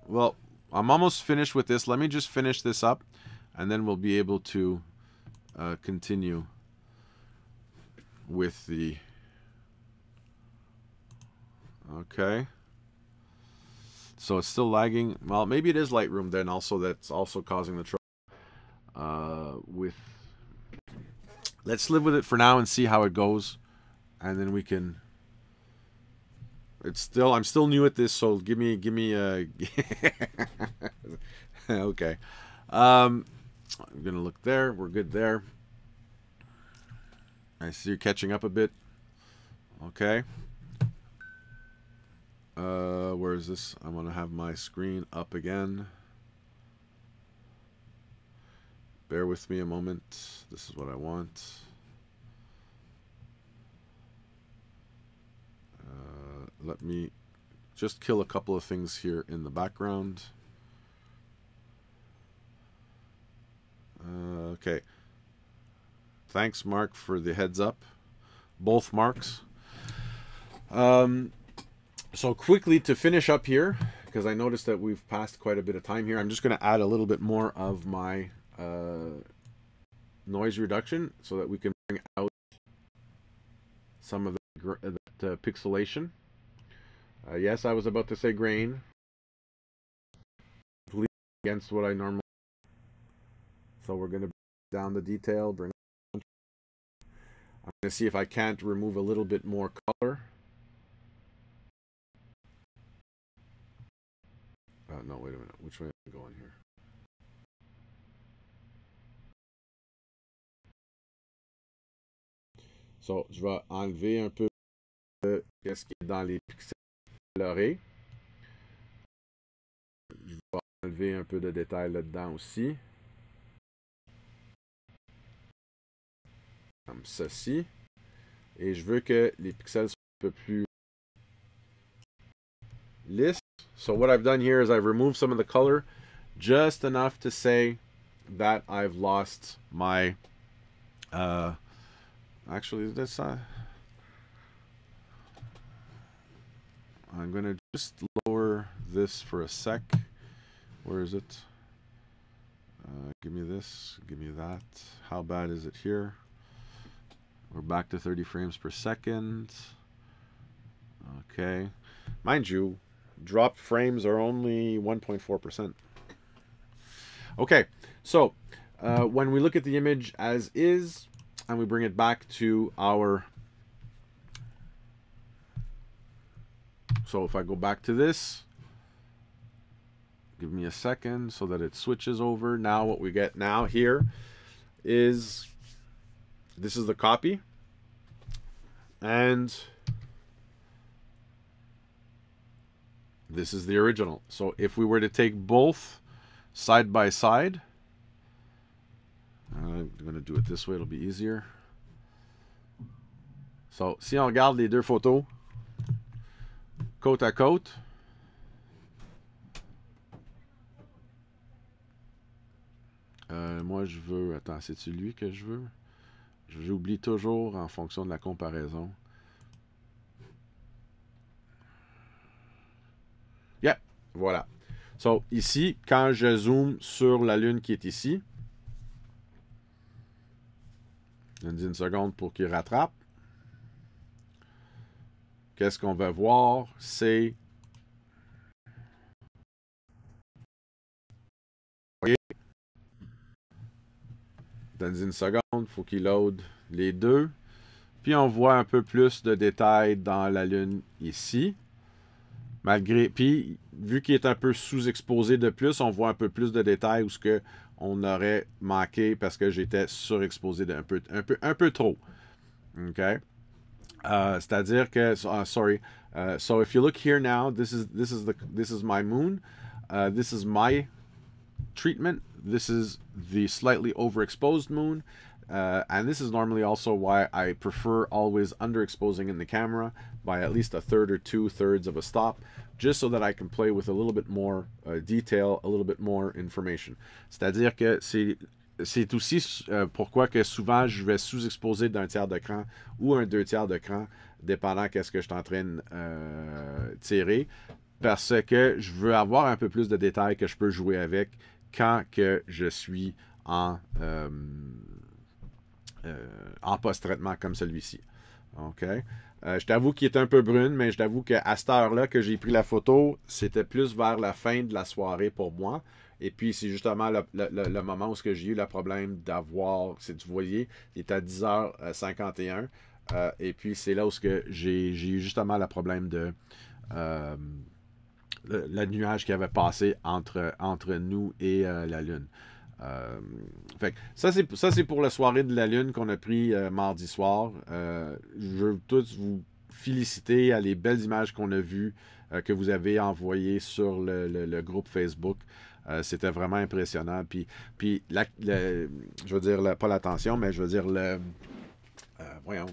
Well, I'm almost finished with this. Let me just finish this up, and then we'll be able to uh, continue with the okay so it's still lagging well maybe it is Lightroom then also that's also causing the trouble uh, with let's live with it for now and see how it goes and then we can it's still I'm still new at this so give me give me a okay um, I'm gonna look there we're good there I see you're catching up a bit. Okay. Uh, where is this? I'm going to have my screen up again. Bear with me a moment. This is what I want. Uh, let me just kill a couple of things here in the background. Uh, okay thanks, Mark, for the heads up. Both marks. Um, so quickly to finish up here, because I noticed that we've passed quite a bit of time here. I'm just going to add a little bit more of my uh, noise reduction so that we can bring out some of the, uh, that, uh, pixelation. Uh, yes, I was about to say grain. Against what I normally. So we're going to down the detail, bring I'm going to see if I can't remove a little bit more color. Oh, no, wait a minute. Which way am I going here? So, je vais enlever un peu de ce qui est dans les pixels colorés. Je vais enlever un peu de détails là-dedans aussi. comme ceci. Et je veux que les pixels soient un peu plus lisses. So what I've done here is I've removed some of the color just enough to say that I've lost my... Uh, actually, this... Uh, I'm going to just lower this for a sec. Where is it? Uh, give me this, give me that. How bad is it here? We're back to 30 frames per second. Okay. Mind you, dropped frames are only 1.4%. Okay, so uh, when we look at the image as is, and we bring it back to our... So if I go back to this, give me a second so that it switches over. Now what we get now here is this is the copy and this is the original so if we were to take both side by side I'm going to do it this way it'll be easier so si on regarde les deux photos côte à côte euh, moi je veux attends c'est-tu lui que je veux J'oublie toujours en fonction de la comparaison. Yep, voilà. So, ici, quand je zoome sur la Lune qui est ici, je une seconde pour qu'il rattrape. Qu'est-ce qu'on va voir? C'est Dans une seconde. Il Faut qu'il load les deux. Puis on voit un peu plus de détails dans la lune ici. Malgré, puis vu qu'il est un peu sous-exposé de plus, on voit un peu plus de détails où ce que on aurait manqué parce que j'étais surexposé d'un peu, un peu, trop. OK? Euh, c'est-à-dire que, ah, sorry, euh, so if you look here now, this is, this is, the, this is my moon, euh, this is my treatment, this is the slightly overexposed moon, Uh, and this is normally also why I prefer always underexposing in the camera by at least a third or two thirds of a stop, just so that I can play with a little bit more uh, detail, a little bit more information. C'est-à-dire que c'est aussi euh, pourquoi que souvent je vais sous-exposer d'un tiers d'écran ou un deux tiers d'écran, dépendant qu'est-ce que je suis en train de euh, tirer, parce que je veux avoir un peu plus de détails que je peux jouer avec quand que je suis en... Euh, en post-traitement comme celui-ci. OK? Euh, je t'avoue qu'il est un peu brune, mais je t'avoue qu'à cette heure-là que j'ai pris la photo, c'était plus vers la fin de la soirée pour moi. Et puis, c'est justement le, moment où j'ai eu le problème d'avoir, c'est du voyez, il est à 10h51. Euh, euh, et puis, c'est là où j'ai eu justement le problème de... le, nuage qui avait passé entre, entre nous et la Lune. Euh, fait ça, c'est, pour la soirée de la Lune qu'on a pris euh, mardi soir. Euh, je veux tous vous féliciter à les belles images qu'on a vues, que vous avez envoyées sur le, groupe Facebook. c'était vraiment impressionnant. Puis, puis la, je veux dire, pas l'attention, mais je veux dire, le, voyons,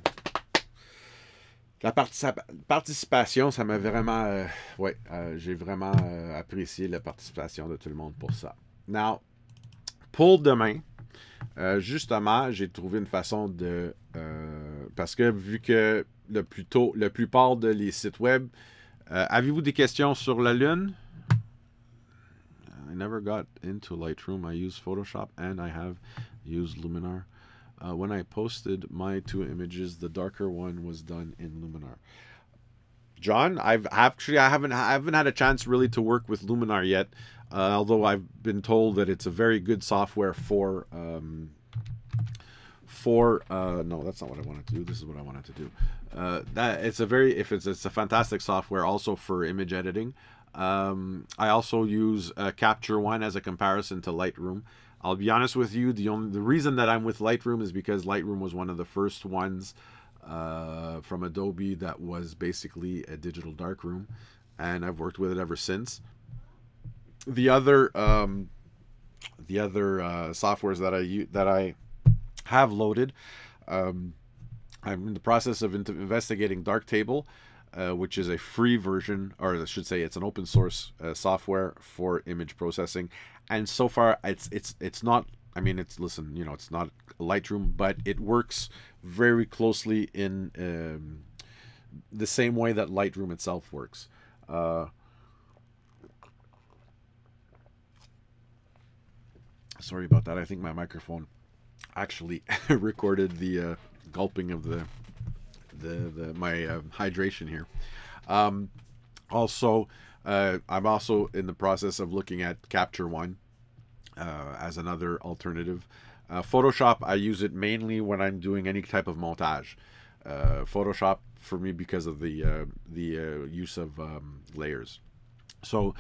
la participation, ça m'a vraiment, ouais, j'ai vraiment apprécié la participation de tout le monde pour ça. Now, pour demain, euh, justement, j'ai trouvé une façon de. Euh, parce que vu que le plus tôt, la plupart de les sites web. Euh, avez-vous des questions sur la Lune? I never got into Lightroom. I use Photoshop and I have used Luminar. Uh, when I posted my two images, the darker one was done in Luminar. John, I've actually I haven't I haven't had a chance really to work with Luminar yet. Uh, although I've been told that it's a very good software for um, for uh, no, that's not what I wanted to do. This is what I wanted to do. Uh, that it's a very if it's it's a fantastic software also for image editing. Um, I also use uh, Capture One as a comparison to Lightroom. I'll be honest with you. The only the reason that I'm with Lightroom is because Lightroom was one of the first ones uh, from Adobe that was basically a digital darkroom, and I've worked with it ever since the other um, the other uh, softwares that I that I have loaded. Um, I'm in the process of investigating Darktable, uh, which is a free version, or I should say, it's an open source uh, software for image processing. And so far, it's it's it's not. I mean, it's listen, you know, it's not Lightroom, but it works very closely in um, the same way that Lightroom itself works. Uh, Sorry about that. I think my microphone actually recorded the uh, gulping of the the, the my uh, hydration here. Um, also, uh, I'm also in the process of looking at Capture One uh, as another alternative. Uh, Photoshop, I use it mainly when I'm doing any type of montage. Uh, Photoshop for me because of the the use of um, layers. So,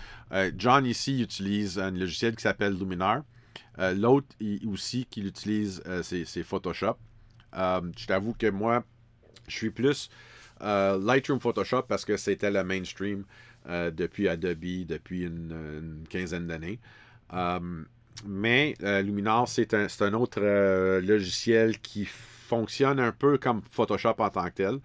John ici utilise un logiciel qui s'appelle Luminar. Euh, l'autre aussi qui l'utilise, euh, c'est Photoshop. Euh, je t'avoue que moi, je suis plus Lightroom Photoshop parce que c'était le mainstream depuis Adobe, depuis une, quinzaine d'années. mais Luminar, c'est un, autre logiciel qui fonctionne un peu comme Photoshop en tant que tel.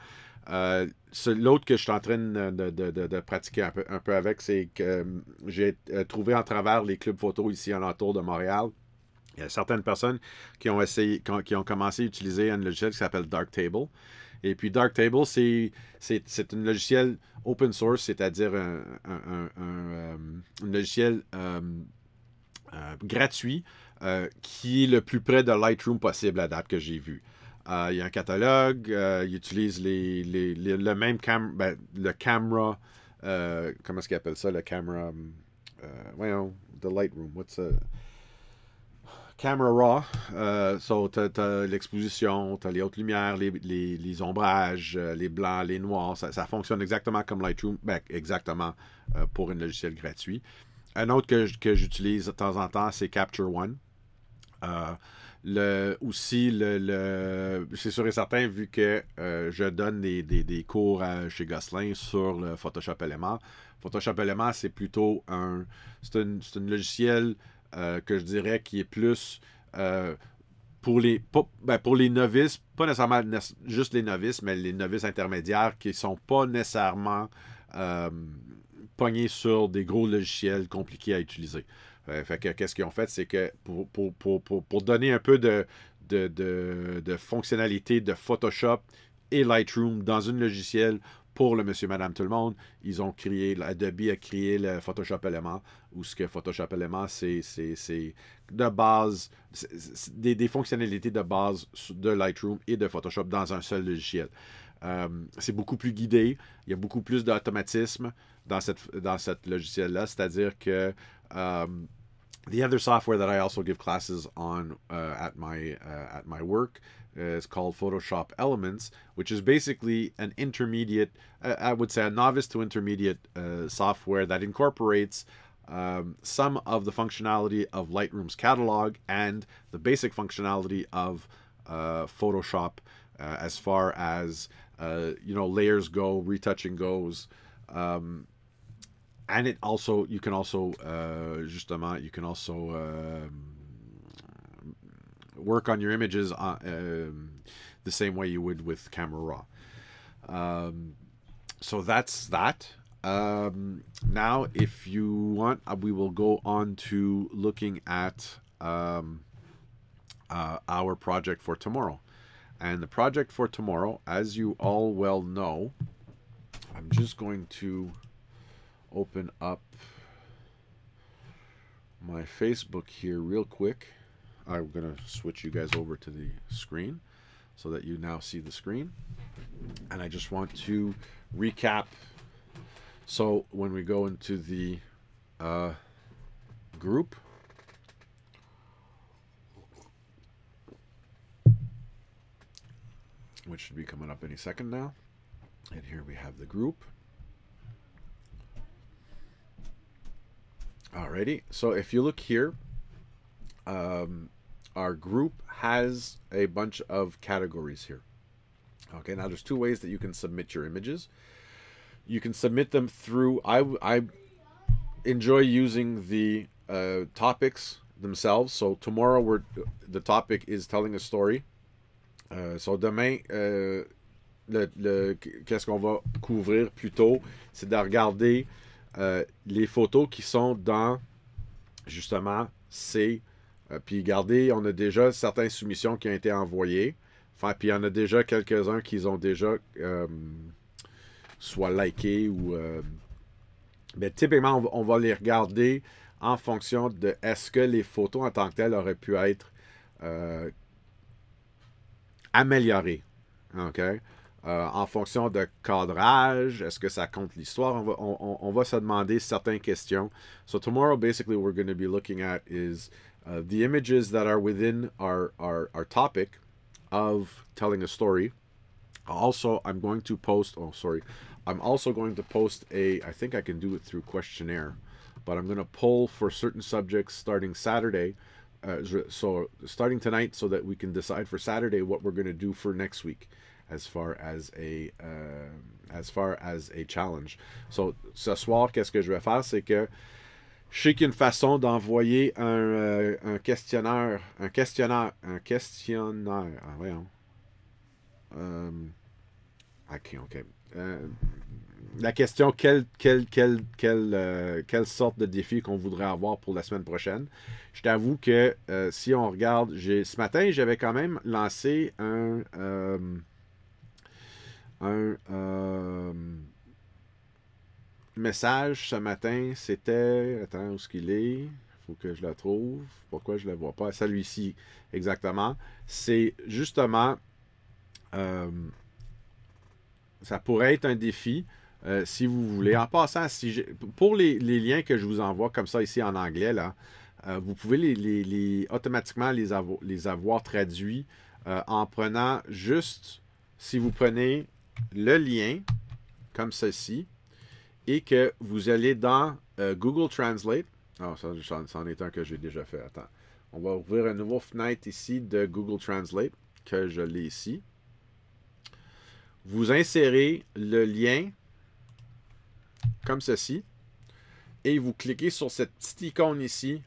Euh, l'autre que je suis en train de, pratiquer un peu, avec, c'est que euh, j'ai euh, trouvé en travers les clubs photos ici en de Montréal. Il y a certaines personnes qui ont essayé, qui ont commencé à utiliser un logiciel qui s'appelle Darktable. Et puis Darktable, c'est un logiciel open source, c'est-à-dire un, logiciel gratuit qui est le plus près de Lightroom possible à date que j'ai vu. Euh, il y a un catalogue, euh, il utilise les, le même ben, le camera, euh, comment est-ce qu'il appelle ça, le camera, well, the Lightroom, what's a... Camera Raw. so, tu l'exposition, t'as les hautes lumières, les, ombrages, les blancs, les noirs. Ça, fonctionne exactement comme Lightroom, ben, exactement pour un logiciel gratuit. Un autre que, j'utilise de temps en temps, c'est Capture One aussi, le, c'est sûr et certain, vu que euh, je donne des, cours chez Gosselin sur le Photoshop Element. Photoshop Element, c'est plutôt un. C'est un, logiciel euh, que je dirais qui est plus. Euh, pour les, ben, pour les novices, pas nécessairement juste les novices, mais les novices intermédiaires qui ne sont pas nécessairement pognés sur des gros logiciels compliqués à utiliser. Euh, fait qu'est-ce qu'ils ont fait, c'est que pour, donner un peu de, de, de, fonctionnalité de Photoshop et Lightroom dans un logiciel pour le monsieur, madame, tout le monde, ils ont créé, Adobe a créé le Photoshop Element, où ce que Photoshop Element, c'est de base, des, fonctionnalités de base de Lightroom et de Photoshop dans un seul logiciel. Euh, c'est beaucoup plus guidé. Il y a beaucoup plus d'automatisme dans cette, dans cette logiciel-là. C'est-à-dire que euh, the other software that I also give classes on uh, at my uh, at my work uh, is called Photoshop Elements, which is basically an intermediate, uh, I would say, a novice to intermediate uh, software that incorporates um, some of the functionality of Lightroom's catalog and the basic functionality of uh, Photoshop, as far as you know layers go, retouching goes. Um, and it also you can also uh, justement you can also um, work on your images on, uh, um, the same way you would with Camera Raw. Um, so that's that. Um, now, if you want, uh, we will go on to looking at um, uh, our project for tomorrow. And the project for tomorrow, as you all well know, I'm just going to open up my Facebook here real quick. I'm going to switch you guys over to the screen so that you now see the screen. And I just want to recap. So when we go into the uh, group, which should be coming up any second now. And here we have the group. Alrighty, so if you look here, um, our group has a bunch of categories here. Okay, now there's two ways that you can submit your images. You can submit them through, I, I enjoy using the uh, topics themselves. So tomorrow we're, the topic is telling a story. Uh, so demain, uh, le, le qu'est-ce qu'on va couvrir plutôt? c'est de regarder Euh, les photos qui sont dans justement ces. Euh, puis regardez, on a déjà certaines soumissions qui ont été envoyées. Enfin, puis il y en a déjà quelques-uns qui ont déjà euh, soit liké ou. mais typiquement, on, on, va les regarder en fonction de est-ce que les photos en tant que telles auraient pu être améliorées. OK? euh, en fonction de cadrage, est-ce que ça compte l'histoire? On va, on, on va se demander certaines questions. So tomorrow, basically, we're going to be looking at is uh, the images that are within our, our, our topic of telling a story. Also, I'm going to post, oh, sorry. I'm also going to post a, I think I can do it through questionnaire, but I'm going to poll for certain subjects starting Saturday. Uh, so starting tonight so that we can decide for Saturday what we're going to do for next week. as far as a euh, as far as a challenge. So, ce soir, qu'est-ce que je vais faire, c'est que je sais qu'il une façon d'envoyer un, euh, un, questionnaire, un questionnaire, un questionnaire. Ah, voyons. Euh, ok, ok. la question quelle, quelle, quelle, sorte de défi qu'on voudrait avoir pour la semaine prochaine. Je t'avoue que si on regarde, ce matin, j'avais quand même lancé un un euh, message ce matin. C'était. Attends, où est-ce qu'il est Faut que je le trouve. Pourquoi je ne le vois pas Celui-ci, exactement. C'est justement. Euh, ça pourrait être un défi. Euh, si vous voulez. En passant, si pour les, liens que je vous envoie comme ça ici en anglais, là, vous pouvez les, automatiquement les, les avoir traduits en prenant juste, si vous prenez le lien comme ceci et que vous allez dans euh, Google Translate. Ah, ça, en est un que j'ai déjà fait. Attends. On va ouvrir un nouveau fenêtre ici de Google Translate, que je l'ai ici. Vous insérez le lien comme ceci et vous cliquez sur cette petite icône ici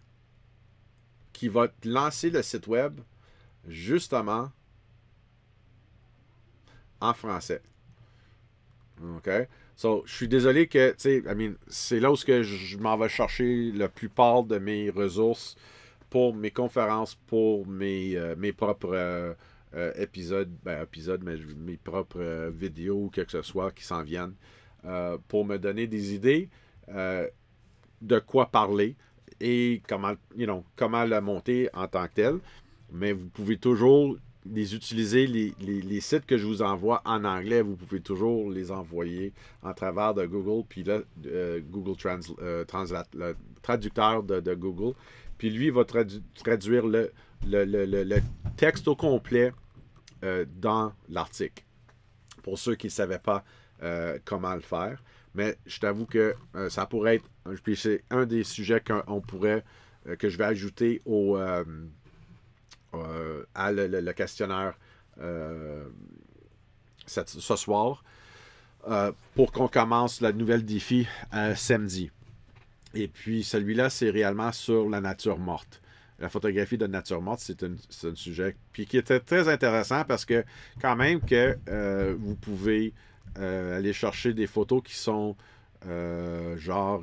qui va lancer le site web justement en français. OK? So, je suis désolé que, tu sais, I mean, c'est là où je m'en vais chercher la plupart de mes ressources pour mes conférences, pour mes, euh, mes propres euh, euh, ben, épisodes, mais mes propres vidéos ou quelque ce soit qui s'en viennent, pour me donner des idées de quoi parler et comment, you know, comment la monter en tant que telle. Mais vous pouvez toujours les utiliser, les, sites que je vous envoie en anglais, vous pouvez toujours les envoyer en travers de Google, puis là, euh, Google euh, le traducteur de, Google. Puis lui va traduire le, le, texte au complet euh, dans l'article. Pour ceux qui ne savaient pas comment le faire. Mais je t'avoue que ça pourrait être. Puis c'est un des sujets qu'on pourrait. que je vais ajouter au euh, à le, questionnaire euh, ce soir euh, pour qu'on commence la nouvelle défi samedi. Et puis celui-là, c'est réellement sur la nature morte. La photographie de nature morte, c'est un, sujet qui était très intéressant parce que quand même que vous pouvez aller chercher des photos qui sont genre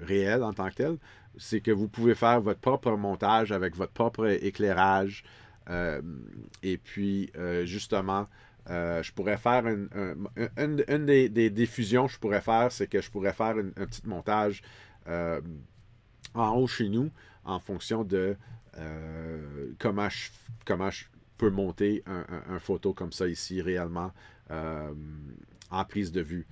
réelles en tant que telles, c'est que vous pouvez faire votre propre montage avec votre propre éclairage. Euh, et puis, euh, justement, euh, je pourrais faire une, une, des, diffusions que je pourrais faire, c'est que je pourrais faire un petit montage en haut chez nous en fonction de comment, je, peux monter un, photo comme ça ici réellement en prise de vue.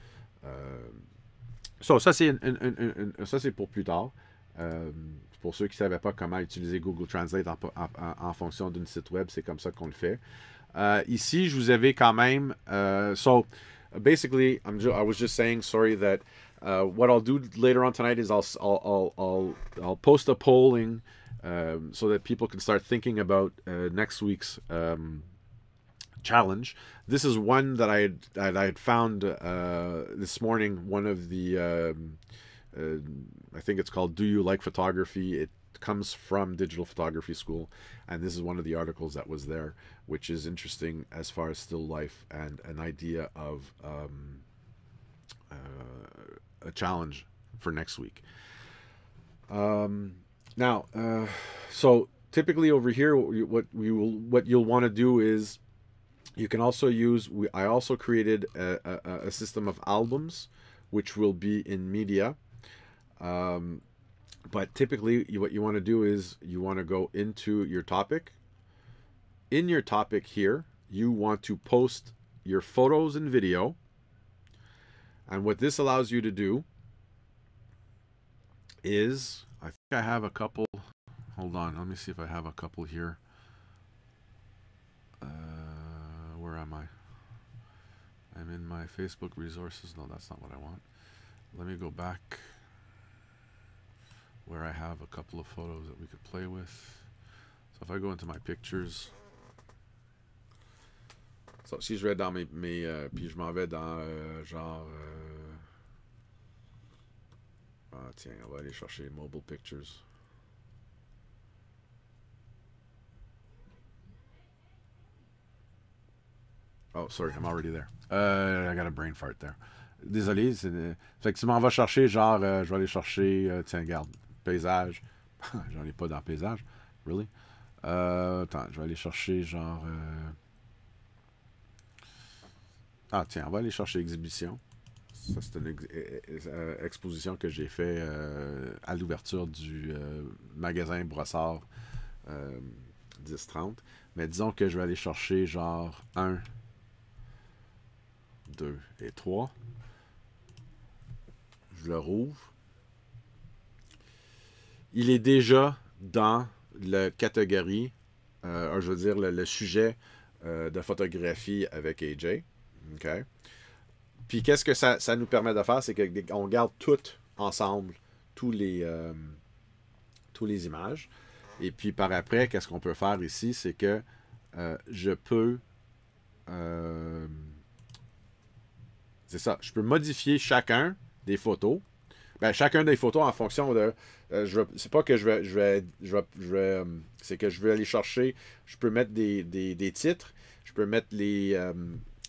ça, c'est pour plus tard. Euh, pour ceux qui ne savaient pas comment utiliser Google Translate en, en, en fonction site web, c'est comme ça qu'on le fait. Uh, ici, je vous avais quand même. Uh, so, basically, I'm I was just saying, sorry, that uh, what I'll do later on tonight is I'll, I'll, I'll, I'll post a polling um, so that people can start thinking about uh, next week's um, challenge. This is one that I had, that I had found uh, this morning, one of the. Um, uh, I think it's called Do You Like Photography? It comes from Digital Photography School, and this is one of the articles that was there, which is interesting as far as still life and an idea of um, uh, a challenge for next week. Um, now, uh, so typically over here, what we will, what you'll want to do is, you can also use. We, I also created a, a, a system of albums, which will be in media um, but typically, you, what you want to do is you want to go into your topic. In your topic here, you want to post your photos and video. And what this allows you to do is, I think I have a couple. Hold on, let me see if I have a couple here. Uh, where am I? I'm in my Facebook resources. No, that's not what I want. Let me go back where I have a couple of photos that we could play with. So if I go into my pictures, so, si je vais dans mes, mes euh, puis je m'en vais dans euh, genre, euh, ah tiens, on va aller chercher mobile pictures. Oh, sorry, I'm already there. Uh, I got a brain fart there. Désolé, c'est... Euh, fait que tu m'en vas chercher, genre, euh, je vais aller chercher... Euh, tiens, garde. paysage. J'en ai pas dans paysage. Really? Euh, attends, je vais aller chercher genre. Euh, ah, tiens, on va aller chercher exhibition. Ça, c'est une euh, exposition que j'ai fait à l'ouverture du magasin Brossard 10-30. Mais disons que je vais aller chercher genre 1, 2 et 3. Je le rouvre il est déjà dans la catégorie, euh, je veux dire, le, sujet euh, de photographie avec AJ. Puis qu'est-ce que ça, nous permet de faire? C'est qu'on garde toutes ensemble tous les, euh, tous les images. Et puis par après, qu'est-ce qu'on peut faire ici? C'est que je peux. c'est ça. Je peux modifier chacun des photos. Ben, chacun des photos en fonction de euh, c'est pas que je vais, je vais, je vais, euh, c'est que je veux aller chercher, je peux mettre des, titres, je peux mettre les, euh,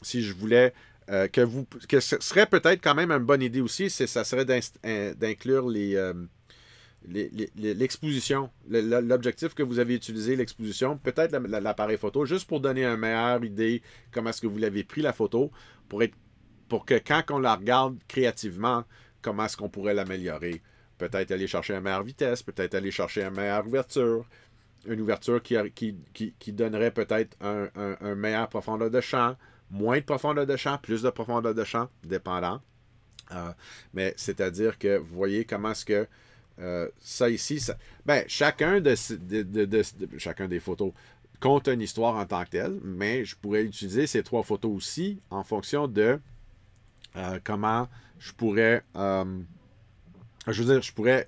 si je voulais, que vous, ce serait peut-être quand même une bonne idée aussi, c'est ça serait d'inclure les l'exposition, l'objectif que vous avez utilisé, l'exposition, peut-être l'appareil photo, juste pour donner une meilleure idée comment est-ce que vous l'avez pris la photo, pour, être, pour que quand on la regarde créativement, comment est-ce qu'on pourrait l'améliorer. Peut-être aller chercher une meilleure vitesse, peut-être aller chercher une meilleure ouverture, une ouverture qui, qui, donnerait peut-être un, un, meilleur profondeur de champ, moins de profondeur de champ, plus de profondeur de champ, dépendant. Euh, mais c'est-à-dire que vous voyez comment est-ce que euh, ça ici, ben, chacun, de, chacun des photos compte une histoire en tant que telle, mais je pourrais utiliser ces trois photos aussi en fonction de euh, comment je pourrais je veux dire, je pourrais.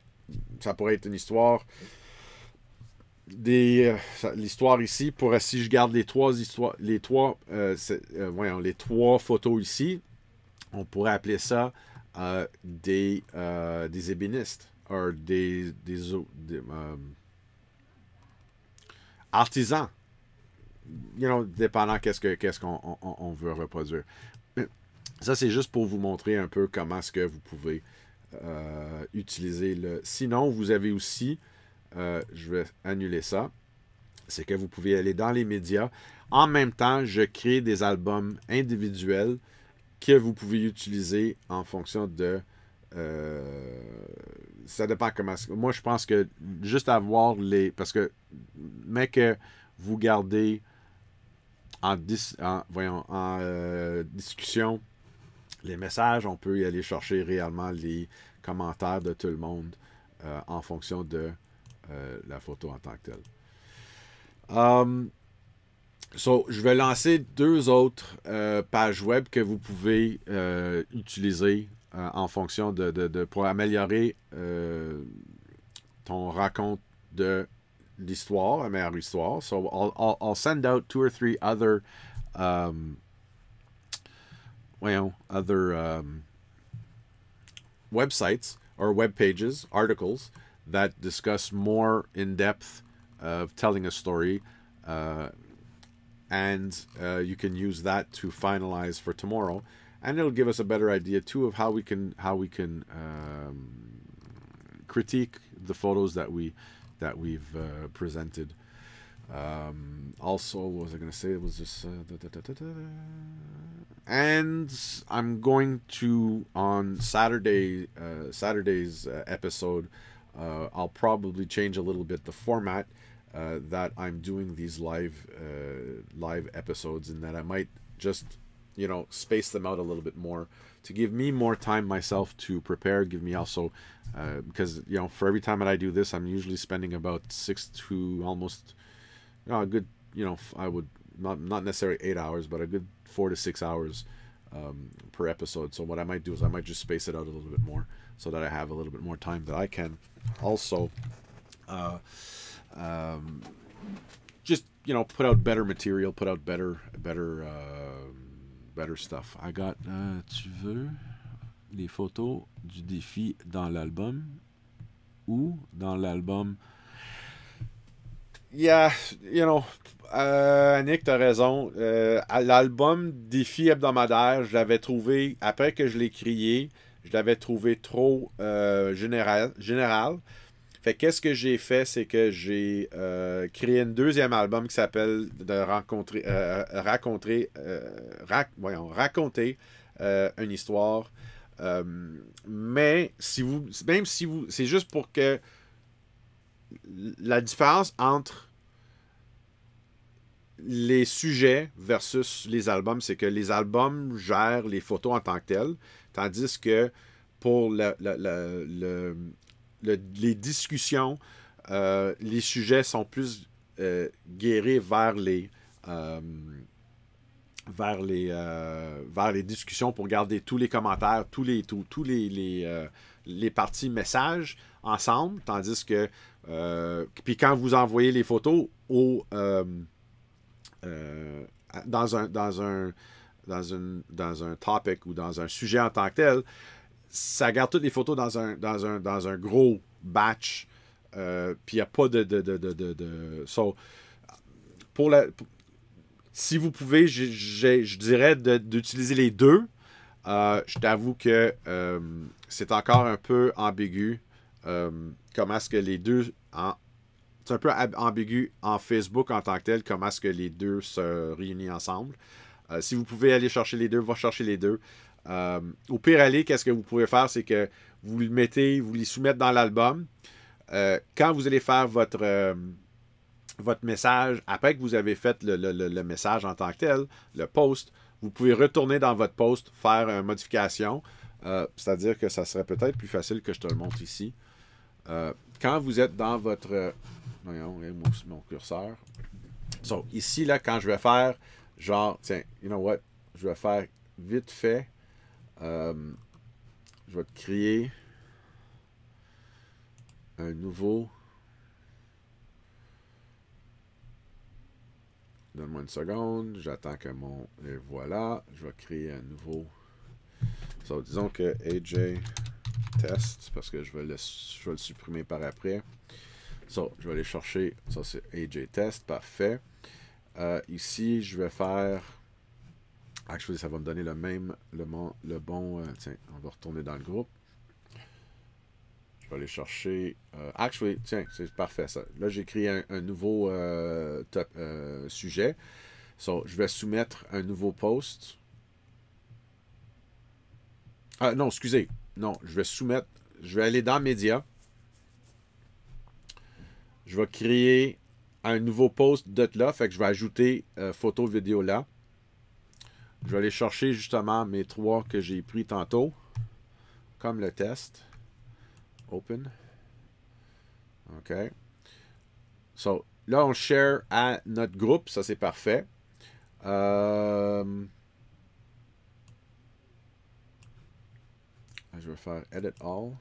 Ça pourrait être une histoire. Des, euh, l'histoire ici pourrait, euh, si je garde les trois histoires, les trois, euh, voyons, les trois photos ici, on pourrait appeler ça des, des ébénistes ou des, artisans. You know, dépendant qu'est-ce qu'on veut reproduire. ça, c'est juste pour vous montrer un peu comment ce que vous pouvez euh, utiliser le. Sinon, vous avez aussi, euh, je vais annuler ça, c'est que vous pouvez aller dans les médias. En même temps, je crée des albums individuels que vous pouvez utiliser en fonction de. Euh, ça dépend comment. Moi, je pense que juste avoir les. Parce que, mais que vous gardez en, dis... en, en discussion les messages, on peut y aller chercher réellement les commentaires de tout le monde euh, en fonction de euh, la photo en tant que telle. Hum, so, je vais lancer deux autres euh, pages web que vous pouvez utiliser en fonction de, pour améliorer ton raconte de l'histoire, la meilleure histoire. So, I'll, send out two or three other hum, well, other um, websites or web pages, articles that discuss more in depth of telling a story. Uh, and uh, you can use that to finalize for tomorrow. And it'll give us a better idea too of how we can how we can um, critique the photos that we that we've uh, presented. Um, also, what was I going to say? It was just uh, da, da, da, and I'm going to on Saturday uh, Saturday's uh, episode. Uh, I'll probably change a little bit the format uh, that I'm doing these live uh, live episodes, and that I might just you know space them out a little bit more to give me more time myself to prepare. Give me also because uh, you know for every time that I do this, I'm usually spending about six to almost you know, a good you know I would not not necessarily eight hours, but a good four to six hours um, per episode. So what I might do is I might just space it out a little bit more so that I have a little bit more time that I can also uh, um, just you know put out better material, put out better better uh, better stuff. I got uh, tu veux les photos du défi dans l'album ou dans l'album yeah, you know, euh, t'as raison. Euh, L'album Défi hebdomadaire, je l'avais trouvé, après que je l'ai crié, je l'avais trouvé trop euh, général, général. Fait qu'est-ce que j'ai fait, c'est que j'ai euh, créé un deuxième album qui s'appelle de rencontrer, euh, raconter, rac, voyons, raconter une histoire. mais si vous, même si vous, c'est juste pour que la différence entre les sujets versus les albums, c'est que les albums gèrent les photos en tant que telles, tandis que pour le, les discussions, euh, les sujets sont plus euh, guéris vers les, euh, vers, les, vers les discussions pour garder tous les commentaires, tous les, tous, les, les, les parties messages ensemble, tandis que euh, puis quand vous envoyez les photos au, euh, euh, dans, un, dans, un, dans, une, dans un topic ou dans un sujet en tant que tel, ça garde toutes les photos dans un, dans un, dans un gros batch. puis il n'y a pas de... de, de, de, de pour la, si vous pouvez, je dirais d'utiliser les deux. je t'avoue que c'est encore un peu ambigu. Euh, comment est-ce que les deux c'est un peu ambigu en Facebook en tant que tel, comment est-ce que les deux se réunissent ensemble. Euh, si vous pouvez aller chercher les deux, va chercher les deux. Euh, au pire aller, qu'est-ce que vous pouvez faire, c'est que vous le mettez, vous les soumettez dans l'album. quand vous allez faire votre, votre message, après que vous avez fait le, le, message en tant que tel, le post, vous pouvez retourner dans votre post, faire une modification. C'est-à-dire que ça serait peut-être plus facile que je te le montre ici. Euh, quand vous êtes dans votre... Voyons, hein, mon, curseur. Donc ici, là, quand je vais faire, genre, tiens, you know what, je vais faire vite fait. Euh, je vais te créer un nouveau... Donne-moi une seconde. J'attends que mon... Et voilà. Je vais créer un nouveau... disons que AJ test parce que je vais le, supprimer par après. So, je vais aller chercher, ça c'est AJ test, parfait. Euh, ici, je vais faire, actually ça va me donner le même, le, bon, le bon, euh, tiens, on va retourner dans le groupe. Je vais aller chercher, euh, actually, tiens, c'est parfait ça. Là, j'ai créé un, nouveau euh, sujet. je vais soumettre un nouveau post. Ah non, excusez, non, je vais soumettre. Je vais aller dans Médias. Je vais créer un nouveau post de là. Fait que je vais ajouter euh, photo, vidéo là. Je vais aller chercher justement mes trois que j'ai pris tantôt. Comme le test. Open. OK. So, là, on share à notre groupe. Ça, c'est parfait. Euh... Ah, je vais faire Edit All.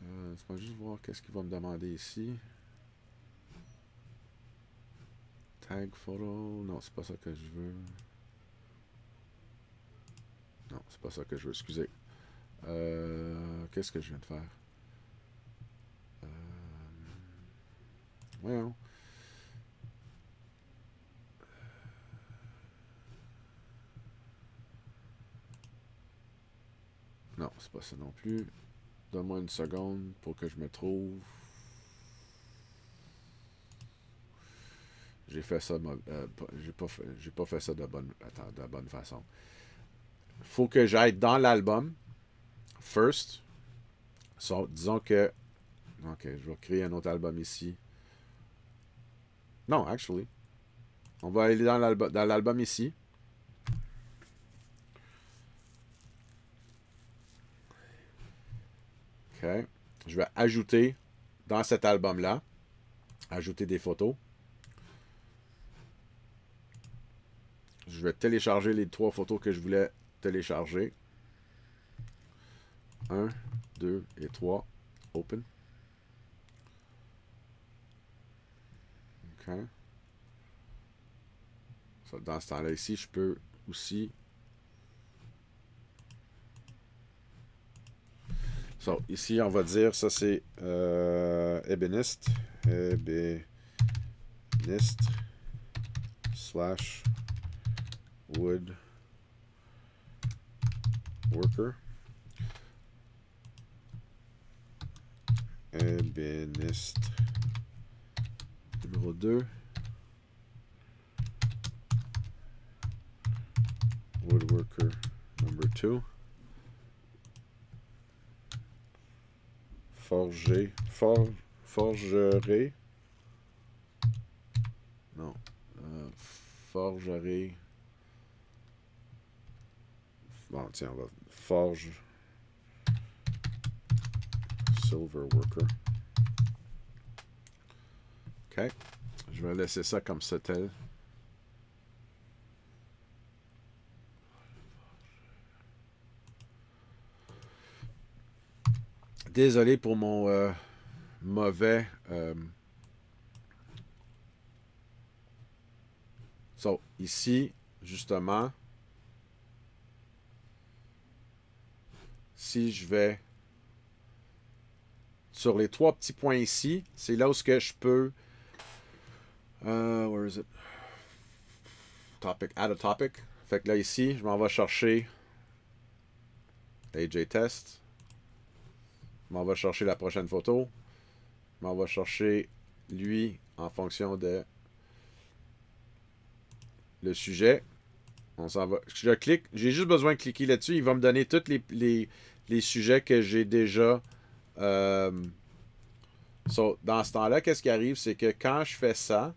je euh, vais juste voir qu'est-ce qu'il va me demander ici. Tag photo. Non, c'est pas ça que je veux. Non, c'est pas ça que je veux, excusez. Euh, qu'est-ce que je viens de faire? Euh, voyons. c'est pas ça non plus. Donne-moi une seconde pour que je me trouve. J'ai fait ça euh, j'ai pas fait, ça de bonne de bonne façon. Faut que j'aille dans l'album first. disons que OK, je vais créer un autre album ici. Non, actually. On va aller dans l'album ici. Je vais ajouter dans cet album-là, ajouter des photos. Je vais télécharger les trois photos que je voulais télécharger. 1, 2 et 3. Open. OK. Dans ce temps-là ici, je peux aussi So, ici, on va dire, ça c'est euh, ébéniste. Ébéniste slash wood worker. Ébéniste numéro 2. wood worker number 2. Forger. For, Non. Euh, forgeré... Bon, tiens, on va. Forge. Silver Worker. OK. Je vais laisser ça comme ça tel. Désolé pour mon euh, mauvais... Euh, ici, justement, si je vais sur les trois petits points ici, c'est là où ce que je peux... Uh, where is it? Topic, add a topic. Fait que là, ici, je m'en vais chercher AJ test. On va chercher la prochaine photo. On va chercher lui en fonction de le sujet. On s'en va. Je clique. J'ai juste besoin de cliquer là-dessus. Il va me donner tous les, sujets que j'ai déjà. Euh, so, dans ce temps-là, qu'est-ce qui arrive? C'est que quand je fais ça.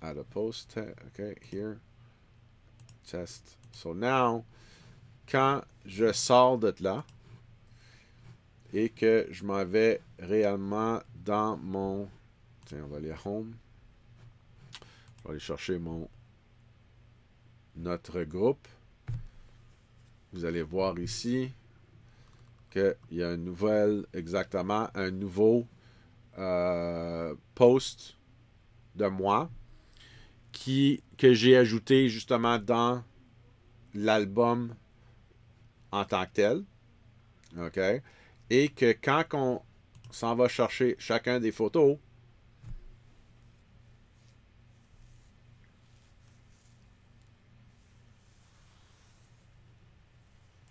à le post. OK, here. Test. So now, quand je sors de là et que je m'en vais réellement dans mon... Tiens, on va aller Home. On va aller chercher mon notre groupe. Vous allez voir ici qu'il y a un nouvel, exactement, un nouveau euh, post de moi qui, que j'ai ajouté justement dans l'album en tant que tel. OK? Et que quand on s'en va chercher chacun des photos,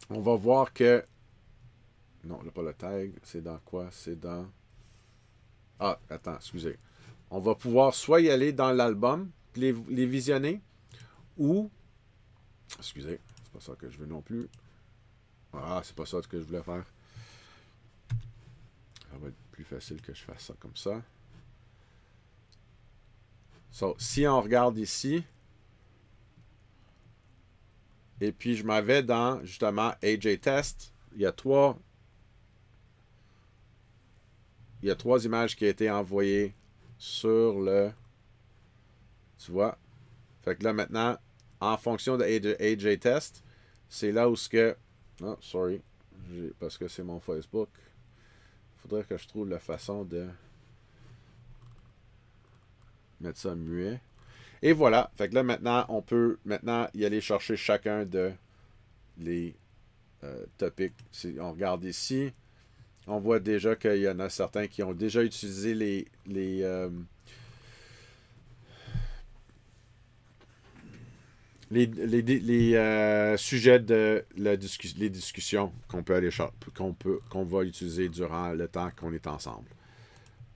on va voir que. Non, pas le tag. C'est dans quoi C'est dans. Ah, attends, excusez. On va pouvoir soit y aller dans l'album, les visionner, ou. Excusez, c'est pas ça que je veux non plus. Ah, c'est pas ça ce que je voulais faire. Ça va être plus facile que je fasse ça comme ça. So, si on regarde ici, et puis je m'avais dans justement AJ Test, il y a trois il y a trois images qui ont été envoyées sur le tu vois fait que là maintenant en fonction de AJ, Test c'est là où ce que non, sorry. Parce que c'est mon Facebook. Il Faudrait que je trouve la façon de mettre ça muet. Et voilà. Fait que là, maintenant, on peut maintenant y aller chercher chacun de les euh, topics. Si on regarde ici, on voit déjà qu'il y en a certains qui ont déjà utilisé les, les, euh, les, les, euh, sujets de la discussion les discussions qu'on peut aller qu'on peut qu'on va utiliser durant le temps qu'on est ensemble.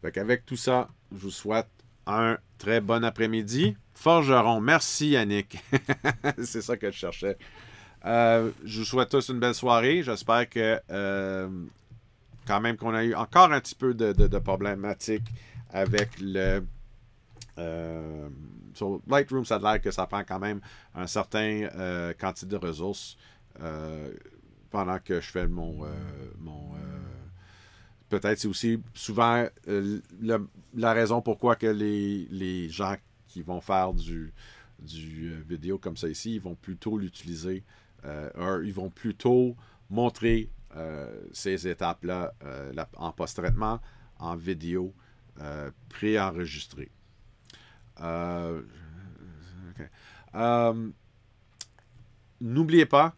Fait Avec tout ça, je vous souhaite un très bon après-midi. Forgeron, merci Yannick. C'est ça que je cherchais. Euh, je vous souhaite tous une belle soirée. J'espère que euh, quand même qu'on a eu encore un petit peu de, de, de problématiques avec le euh, sur Lightroom, ça a l'air que ça prend quand même un certain euh, quantité de ressources euh, pendant que je fais mon. mon Peut-être c'est aussi souvent la raison pourquoi que les, gens qui vont faire du, du vidéo comme ça ici, ils vont plutôt l'utiliser, ils vont plutôt montrer ces étapes-là en post-traitement, en vidéo pré préenregistrée. Euh, euh, n'oubliez pas,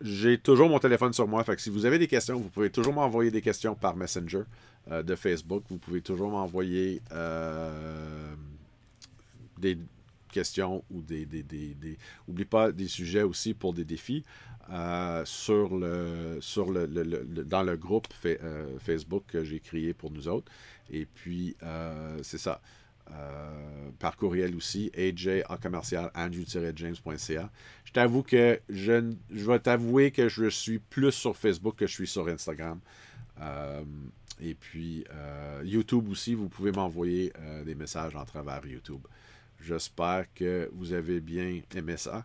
j'ai toujours mon téléphone sur moi. si vous avez des questions, vous pouvez toujours m'envoyer des questions par Messenger euh, de Facebook. Vous pouvez toujours m'envoyer des questions ou des, des, pas des sujets aussi pour des défis sur le, sur le, dans le groupe Facebook que j'ai créé pour nous autres. Et puis, c'est ça. Euh, par courriel aussi, aj andrew-james.ca. Je t'avoue que je, je vais t'avouer que je suis plus sur Facebook que je suis sur Instagram. Euh, et puis euh, YouTube aussi, vous pouvez m'envoyer des messages en travers YouTube. J'espère que vous avez bien aimé ça.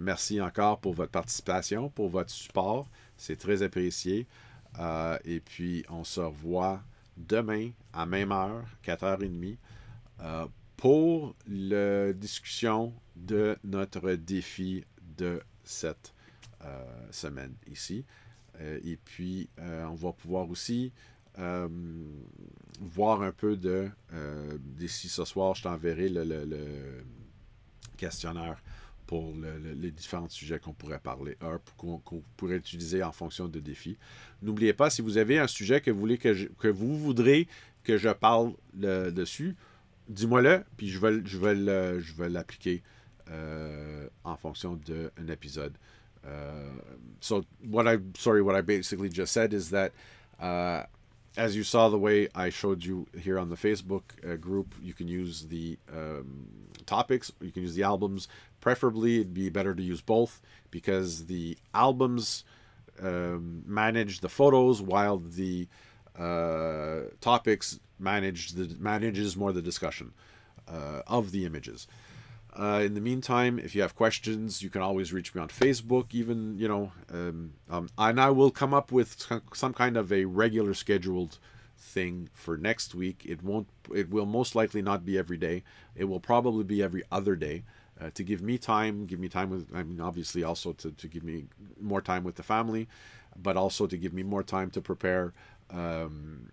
merci encore pour votre participation, pour votre support. C'est très apprécié. et puis, on se revoit demain à même heure, 4h30. Euh, pour la discussion de notre défi de cette euh, semaine ici. Euh, et puis, on va pouvoir aussi voir un peu de... D'ici ce soir, je t'enverrai le, questionnaire pour les différents sujets qu'on pourrait parler, qu'on pourrait utiliser en fonction de défi. N'oubliez pas, si vous avez un sujet que vous, voulez que, vous voudrez que je parle dessus, dis-moi-le, puis je vais, je vais, je vais l'appliquer euh, en fonction d'un épisode. Uh, so what I sorry, what I basically just said is that uh, as you saw the way I showed you here on the Facebook uh, group, you can use the um, topics, you can use the albums. Preferably, it'd be better to use both because the albums um, manage the photos while the uh, topics manage the manages more the discussion uh, of the images. Uh, in the meantime, if you have questions, you can always reach me on Facebook. Even you know, um, um, and I will come up with some kind of a regular scheduled thing for next week. It won't. It will most likely not be every day. It will probably be every other day. Uh, to give me time, give me time with, I mean, obviously also to, to give me more time with the family, but also to give me more time to prepare um,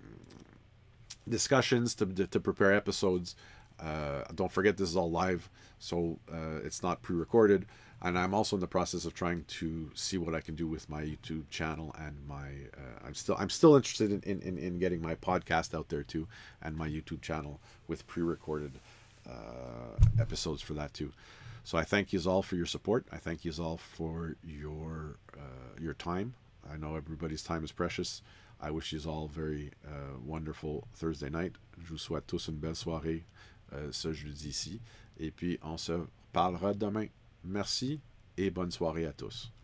discussions to, to prepare episodes. Uh, don't forget, this is all live, so uh, it's not pre recorded. And I'm also in the process of trying to see what I can do with my YouTube channel and my. Uh, I'm still I'm still interested in, in, in getting my podcast out there too, and my YouTube channel with pre-recorded uh, episodes for that too. So I thank you all for your support. I thank you all for your uh, your time. I know everybody's time is precious. I wish you all very euh, wonderful Thursday night. Je vous souhaite tous une belle soirée euh, ce jeudi ici Et puis, on se parlera demain. Merci et bonne soirée à tous.